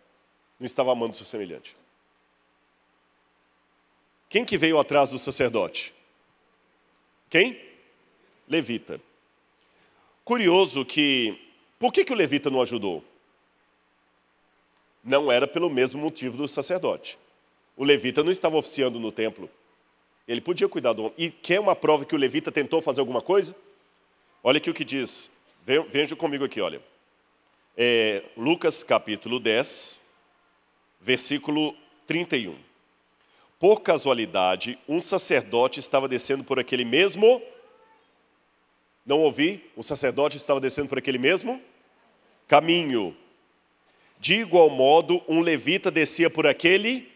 A: Não estava amando seu semelhante. Quem que veio atrás do sacerdote? Quem? Levita. Curioso que. Por que, que o levita não ajudou? Não era pelo mesmo motivo do sacerdote. O levita não estava oficiando no templo. Ele podia cuidar do homem. E quer uma prova que o levita tentou fazer alguma coisa? Olha aqui o que diz. Veja comigo aqui, olha. É, Lucas capítulo 10, versículo 31. Por casualidade, um sacerdote estava descendo por aquele mesmo. Não ouvi? Um sacerdote estava descendo por aquele mesmo caminho. De igual modo, um levita descia por aquele.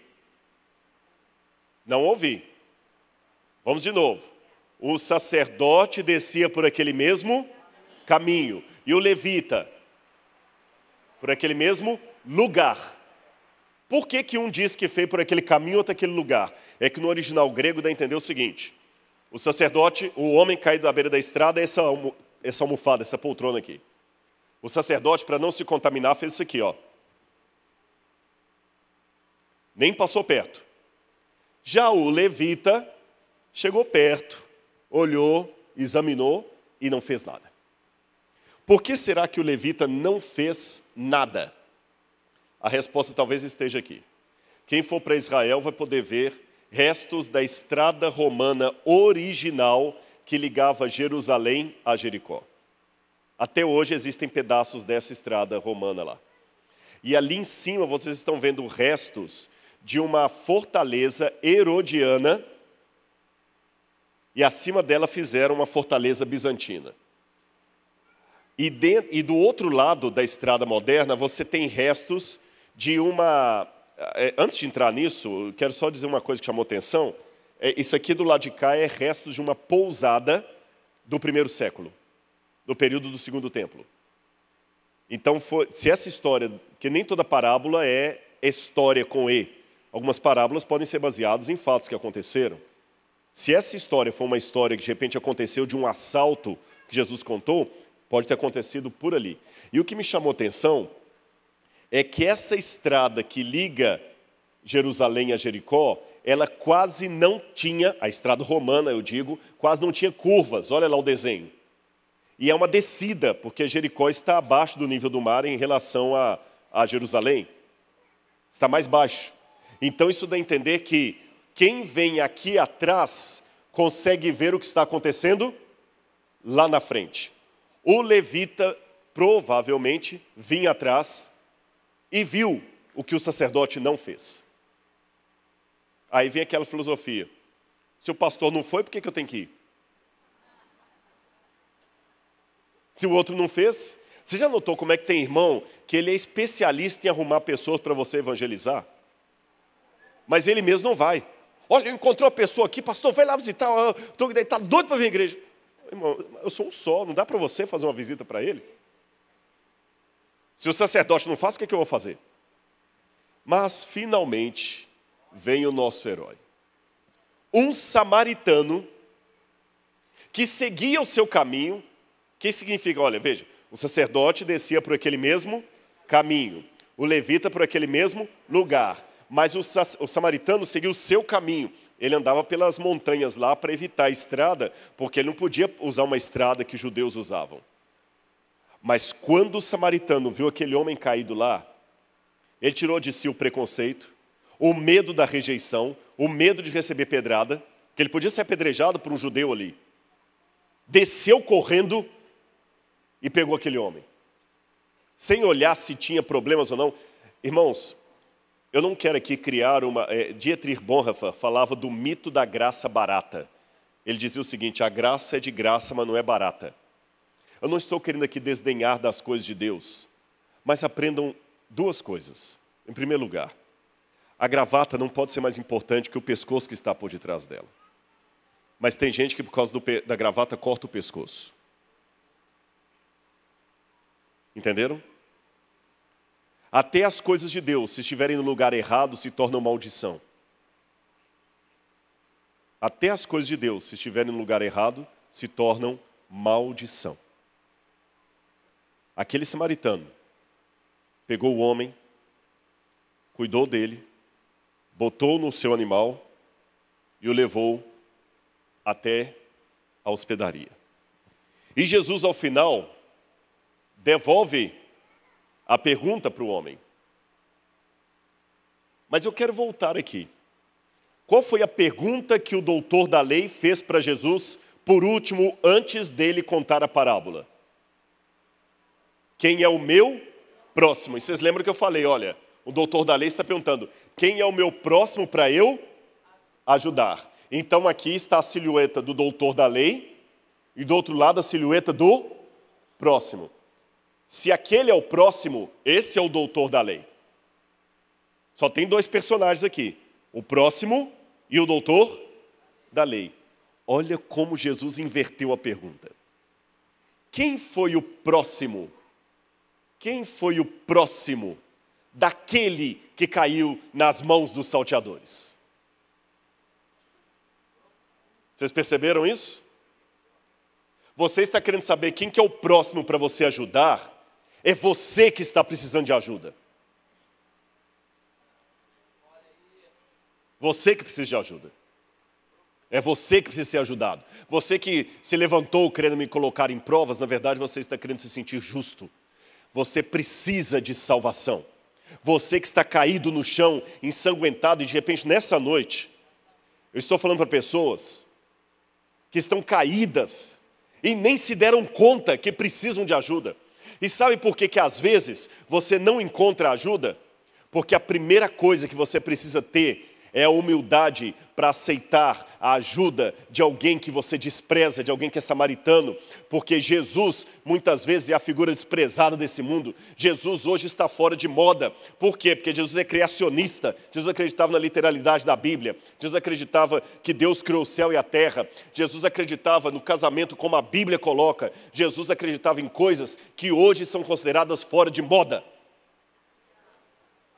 A: Não ouvi. Vamos de novo. O sacerdote descia por aquele mesmo caminho e o levita por aquele mesmo lugar. Por que, que um diz que fez por aquele caminho até aquele lugar? É que no original grego dá a entender o seguinte: o sacerdote, o homem caído à beira da estrada é essa, essa almofada, essa poltrona aqui. O sacerdote, para não se contaminar, fez isso aqui, ó. Nem passou perto. Já o levita Chegou perto, olhou, examinou e não fez nada. Por que será que o levita não fez nada? A resposta talvez esteja aqui. Quem for para Israel vai poder ver restos da estrada romana original que ligava Jerusalém a Jericó. Até hoje existem pedaços dessa estrada romana lá. E ali em cima vocês estão vendo restos de uma fortaleza herodiana e acima dela fizeram uma fortaleza bizantina. E, de, e do outro lado da estrada moderna, você tem restos de uma. Eh, eh, antes de entrar nisso, quero só dizer uma coisa que chamou atenção. É, isso aqui do lado de cá é restos de uma pousada do primeiro século, do período do segundo templo. Então, foi, se essa história, que nem toda parábola é história com E, algumas parábolas podem ser baseadas em fatos que aconteceram. Se essa história foi uma história que de repente aconteceu de um assalto que Jesus contou, pode ter acontecido por ali. E o que me chamou atenção é que essa estrada que liga Jerusalém a Jericó, ela quase não tinha, a estrada romana, eu digo, quase não tinha curvas. Olha lá o desenho. E é uma descida, porque Jericó está abaixo do nível do mar em relação a, a Jerusalém. Está mais baixo. Então isso dá a entender que quem vem aqui atrás consegue ver o que está acontecendo lá na frente. O levita provavelmente vinha atrás e viu o que o sacerdote não fez. Aí vem aquela filosofia: se o pastor não foi, por que, que eu tenho que ir? Se o outro não fez, você já notou como é que tem irmão que ele é especialista em arrumar pessoas para você evangelizar? Mas ele mesmo não vai. Olha, eu encontrei uma pessoa aqui, pastor, vai lá visitar, estou está doido para vir à igreja. Irmão, eu sou um só, não dá para você fazer uma visita para ele? Se o sacerdote não faz, o que, é que eu vou fazer? Mas finalmente vem o nosso herói. Um samaritano que seguia o seu caminho, que significa, olha, veja, o sacerdote descia por aquele mesmo caminho, o levita por aquele mesmo lugar, mas o, o samaritano seguiu o seu caminho. Ele andava pelas montanhas lá para evitar a estrada, porque ele não podia usar uma estrada que os judeus usavam. Mas quando o samaritano viu aquele homem caído lá, ele tirou de si o preconceito, o medo da rejeição, o medo de receber pedrada, que ele podia ser apedrejado por um judeu ali. Desceu correndo e pegou aquele homem. Sem olhar se tinha problemas ou não. Irmãos, eu não quero aqui criar uma. É, Dietrich Bonhoeffer falava do mito da graça barata. Ele dizia o seguinte: a graça é de graça, mas não é barata. Eu não estou querendo aqui desdenhar das coisas de Deus, mas aprendam duas coisas. Em primeiro lugar, a gravata não pode ser mais importante que o pescoço que está por detrás dela. Mas tem gente que, por causa do, da gravata, corta o pescoço. Entenderam? Até as coisas de Deus, se estiverem no lugar errado, se tornam maldição. Até as coisas de Deus, se estiverem no lugar errado, se tornam maldição. Aquele samaritano pegou o homem, cuidou dele, botou no seu animal e o levou até a hospedaria. E Jesus, ao final, devolve a pergunta para o homem. Mas eu quero voltar aqui. Qual foi a pergunta que o doutor da lei fez para Jesus, por último, antes dele contar a parábola? Quem é o meu próximo? E vocês lembram que eu falei, olha, o doutor da lei está perguntando: quem é o meu próximo para eu ajudar? Então aqui está a silhueta do doutor da lei e do outro lado a silhueta do próximo. Se aquele é o próximo, esse é o doutor da lei. Só tem dois personagens aqui: o próximo e o doutor da lei. Olha como Jesus inverteu a pergunta. Quem foi o próximo? Quem foi o próximo daquele que caiu nas mãos dos salteadores? Vocês perceberam isso? Você está querendo saber quem que é o próximo para você ajudar? É você que está precisando de ajuda. Você que precisa de ajuda. É você que precisa ser ajudado. Você que se levantou querendo me colocar em provas, na verdade você está querendo se sentir justo. Você precisa de salvação. Você que está caído no chão, ensanguentado, e de repente nessa noite, eu estou falando para pessoas que estão caídas e nem se deram conta que precisam de ajuda. E sabe por que, que às vezes você não encontra ajuda? Porque a primeira coisa que você precisa ter é a humildade para aceitar a ajuda de alguém que você despreza, de alguém que é samaritano, porque Jesus muitas vezes é a figura desprezada desse mundo. Jesus hoje está fora de moda. Por quê? Porque Jesus é criacionista. Jesus acreditava na literalidade da Bíblia. Jesus acreditava que Deus criou o céu e a terra. Jesus acreditava no casamento como a Bíblia coloca. Jesus acreditava em coisas que hoje são consideradas fora de moda.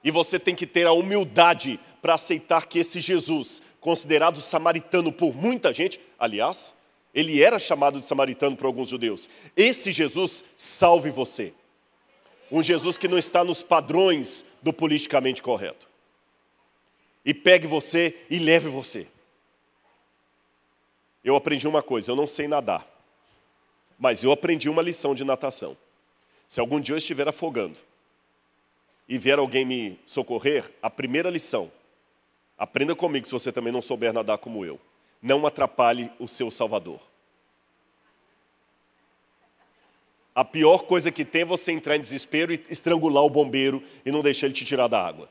A: E você tem que ter a humildade para aceitar que esse Jesus considerado samaritano por muita gente, aliás, ele era chamado de samaritano por alguns judeus. Esse Jesus salve você. Um Jesus que não está nos padrões do politicamente correto. E pegue você e leve você. Eu aprendi uma coisa, eu não sei nadar. Mas eu aprendi uma lição de natação. Se algum dia eu estiver afogando e vier alguém me socorrer, a primeira lição Aprenda comigo se você também não souber nadar como eu. Não atrapalhe o seu Salvador. A pior coisa que tem é você entrar em desespero e estrangular o bombeiro e não deixar ele te tirar da água.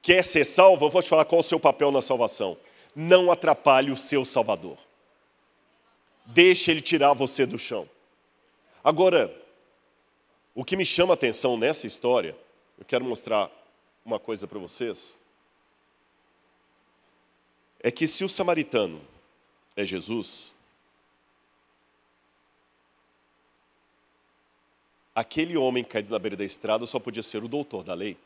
A: Quer ser salvo? Eu vou te falar qual é o seu papel na salvação. Não atrapalhe o seu Salvador. Deixe ele tirar você do chão. Agora, o que me chama a atenção nessa história, eu quero mostrar uma coisa para vocês é que se o samaritano é Jesus, aquele homem caído na beira da estrada só podia ser o doutor da lei,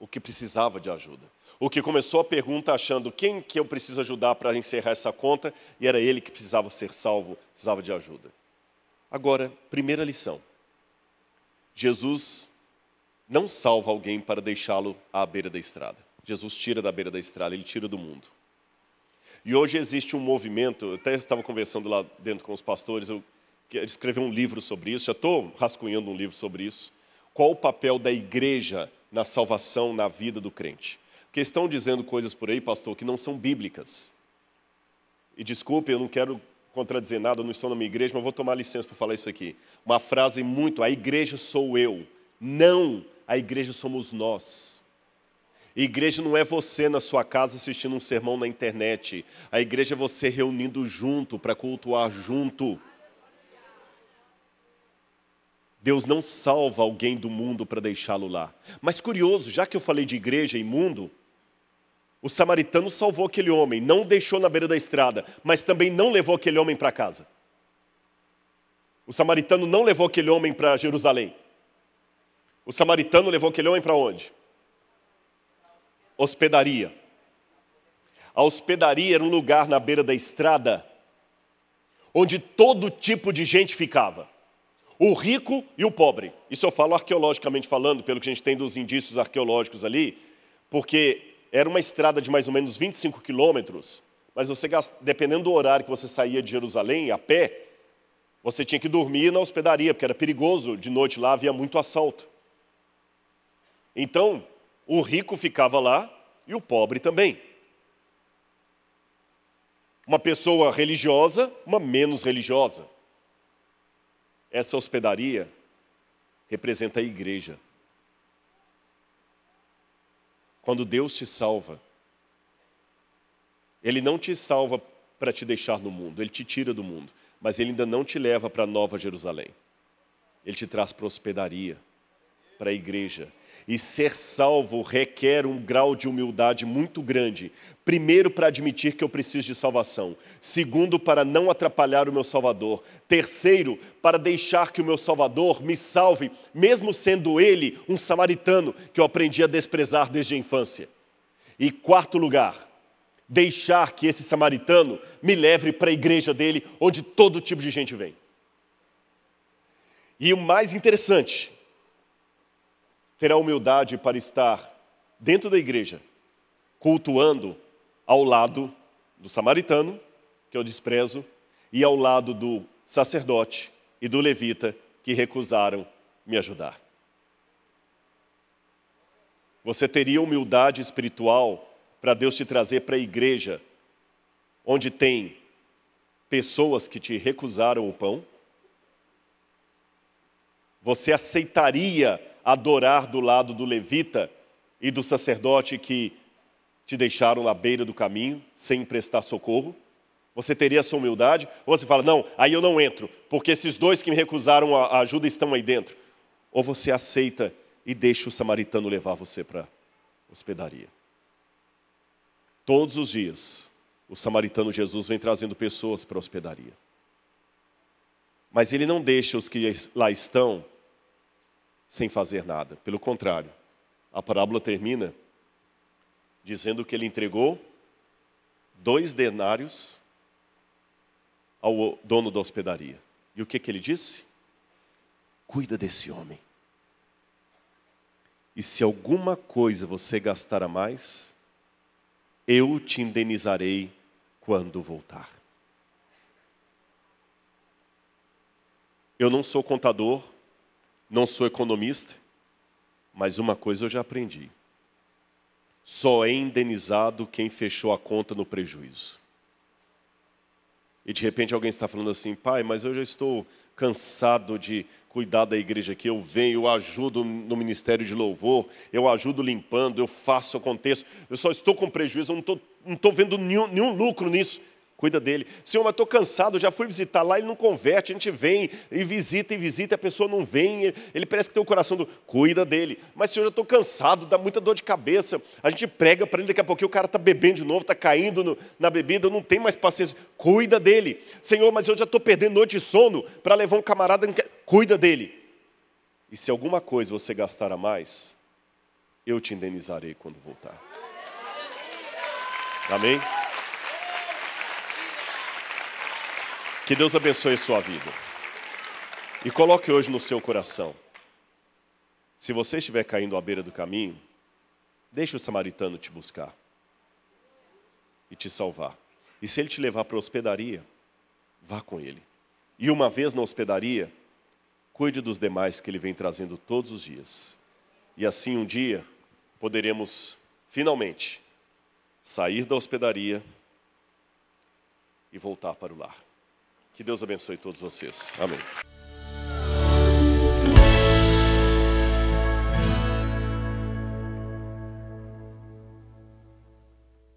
A: o que precisava de ajuda. O que começou a pergunta achando quem que eu preciso ajudar para encerrar essa conta, e era ele que precisava ser salvo, precisava de ajuda. Agora, primeira lição: Jesus não salva alguém para deixá-lo à beira da estrada. Jesus tira da beira da estrada, ele tira do mundo. E hoje existe um movimento, eu até estava conversando lá dentro com os pastores, eu escrevi um livro sobre isso, já estou rascunhando um livro sobre isso. Qual o papel da igreja na salvação, na vida do crente? Porque estão dizendo coisas por aí, pastor, que não são bíblicas. E desculpe, eu não quero contradizer nada, eu não estou na minha igreja, mas vou tomar licença para falar isso aqui. Uma frase muito: a igreja sou eu. Não, a igreja somos nós. Igreja não é você na sua casa assistindo um sermão na internet. A igreja é você reunindo junto para cultuar junto. Deus não salva alguém do mundo para deixá-lo lá. Mas curioso, já que eu falei de igreja e mundo, o samaritano salvou aquele homem, não o deixou na beira da estrada, mas também não levou aquele homem para casa. O samaritano não levou aquele homem para Jerusalém. O samaritano levou aquele homem para onde? hospedaria. A hospedaria era um lugar na beira da estrada onde todo tipo de gente ficava. O rico e o pobre. Isso eu falo arqueologicamente falando, pelo que a gente tem dos indícios arqueológicos ali, porque era uma estrada de mais ou menos 25 quilômetros, mas você, dependendo do horário que você saía de Jerusalém, a pé, você tinha que dormir na hospedaria, porque era perigoso, de noite lá havia muito assalto. Então, o rico ficava lá e o pobre também. Uma pessoa religiosa, uma menos religiosa. Essa hospedaria representa a igreja. Quando Deus te salva, Ele não te salva para te deixar no mundo, Ele te tira do mundo, mas Ele ainda não te leva para Nova Jerusalém. Ele te traz para a hospedaria, para a igreja, e ser salvo requer um grau de humildade muito grande. Primeiro, para admitir que eu preciso de salvação. Segundo, para não atrapalhar o meu Salvador. Terceiro, para deixar que o meu Salvador me salve, mesmo sendo ele um samaritano que eu aprendi a desprezar desde a infância. E quarto lugar, deixar que esse samaritano me leve para a igreja dele, onde todo tipo de gente vem. E o mais interessante terá humildade para estar dentro da igreja, cultuando ao lado do samaritano, que eu é desprezo, e ao lado do sacerdote e do levita que recusaram me ajudar. Você teria humildade espiritual para Deus te trazer para a igreja onde tem pessoas que te recusaram o pão? Você aceitaria adorar do lado do levita e do sacerdote que te deixaram na beira do caminho sem prestar socorro? Você teria essa humildade? Ou você fala, não, aí eu não entro, porque esses dois que me recusaram a ajuda estão aí dentro. Ou você aceita e deixa o samaritano levar você para a hospedaria. Todos os dias, o samaritano Jesus vem trazendo pessoas para a hospedaria. Mas ele não deixa os que lá estão sem fazer nada. Pelo contrário, a parábola termina dizendo que ele entregou dois denários ao dono da hospedaria. E o que, que ele disse? Cuida desse homem. E se alguma coisa você gastar a mais, eu te indenizarei quando voltar. Eu não sou contador não sou economista, mas uma coisa eu já aprendi: só é indenizado quem fechou a conta no prejuízo. E de repente alguém está falando assim, pai, mas eu já estou cansado de cuidar da igreja aqui. Eu venho, eu ajudo no ministério de louvor, eu ajudo limpando, eu faço, contexto. Eu só estou com prejuízo, eu não estou, não estou vendo nenhum, nenhum lucro nisso cuida dele. Senhor, mas estou cansado, já fui visitar lá, ele não converte, a gente vem e visita e visita, a pessoa não vem, ele, parece que tem o um coração do cuida dele. Mas, Senhor, eu estou cansado, dá muita dor de cabeça. A gente prega para ele, daqui a pouquinho o cara está bebendo de novo, está caindo no, na bebida, não tem mais paciência. Cuida dele. Senhor, mas eu já estou perdendo noite de sono para levar um camarada. Cuida dele. E se alguma coisa você gastar a mais, eu te indenizarei quando voltar. Amém? Que Deus abençoe sua vida. E coloque hoje no seu coração. Se você estiver caindo à beira do caminho, deixe o samaritano te buscar e te salvar. E se ele te levar para a hospedaria, vá com ele. E uma vez na hospedaria, cuide dos demais que ele vem trazendo todos os dias. E assim um dia poderemos finalmente sair da hospedaria e voltar para o lar. Que Deus abençoe todos vocês. Amém.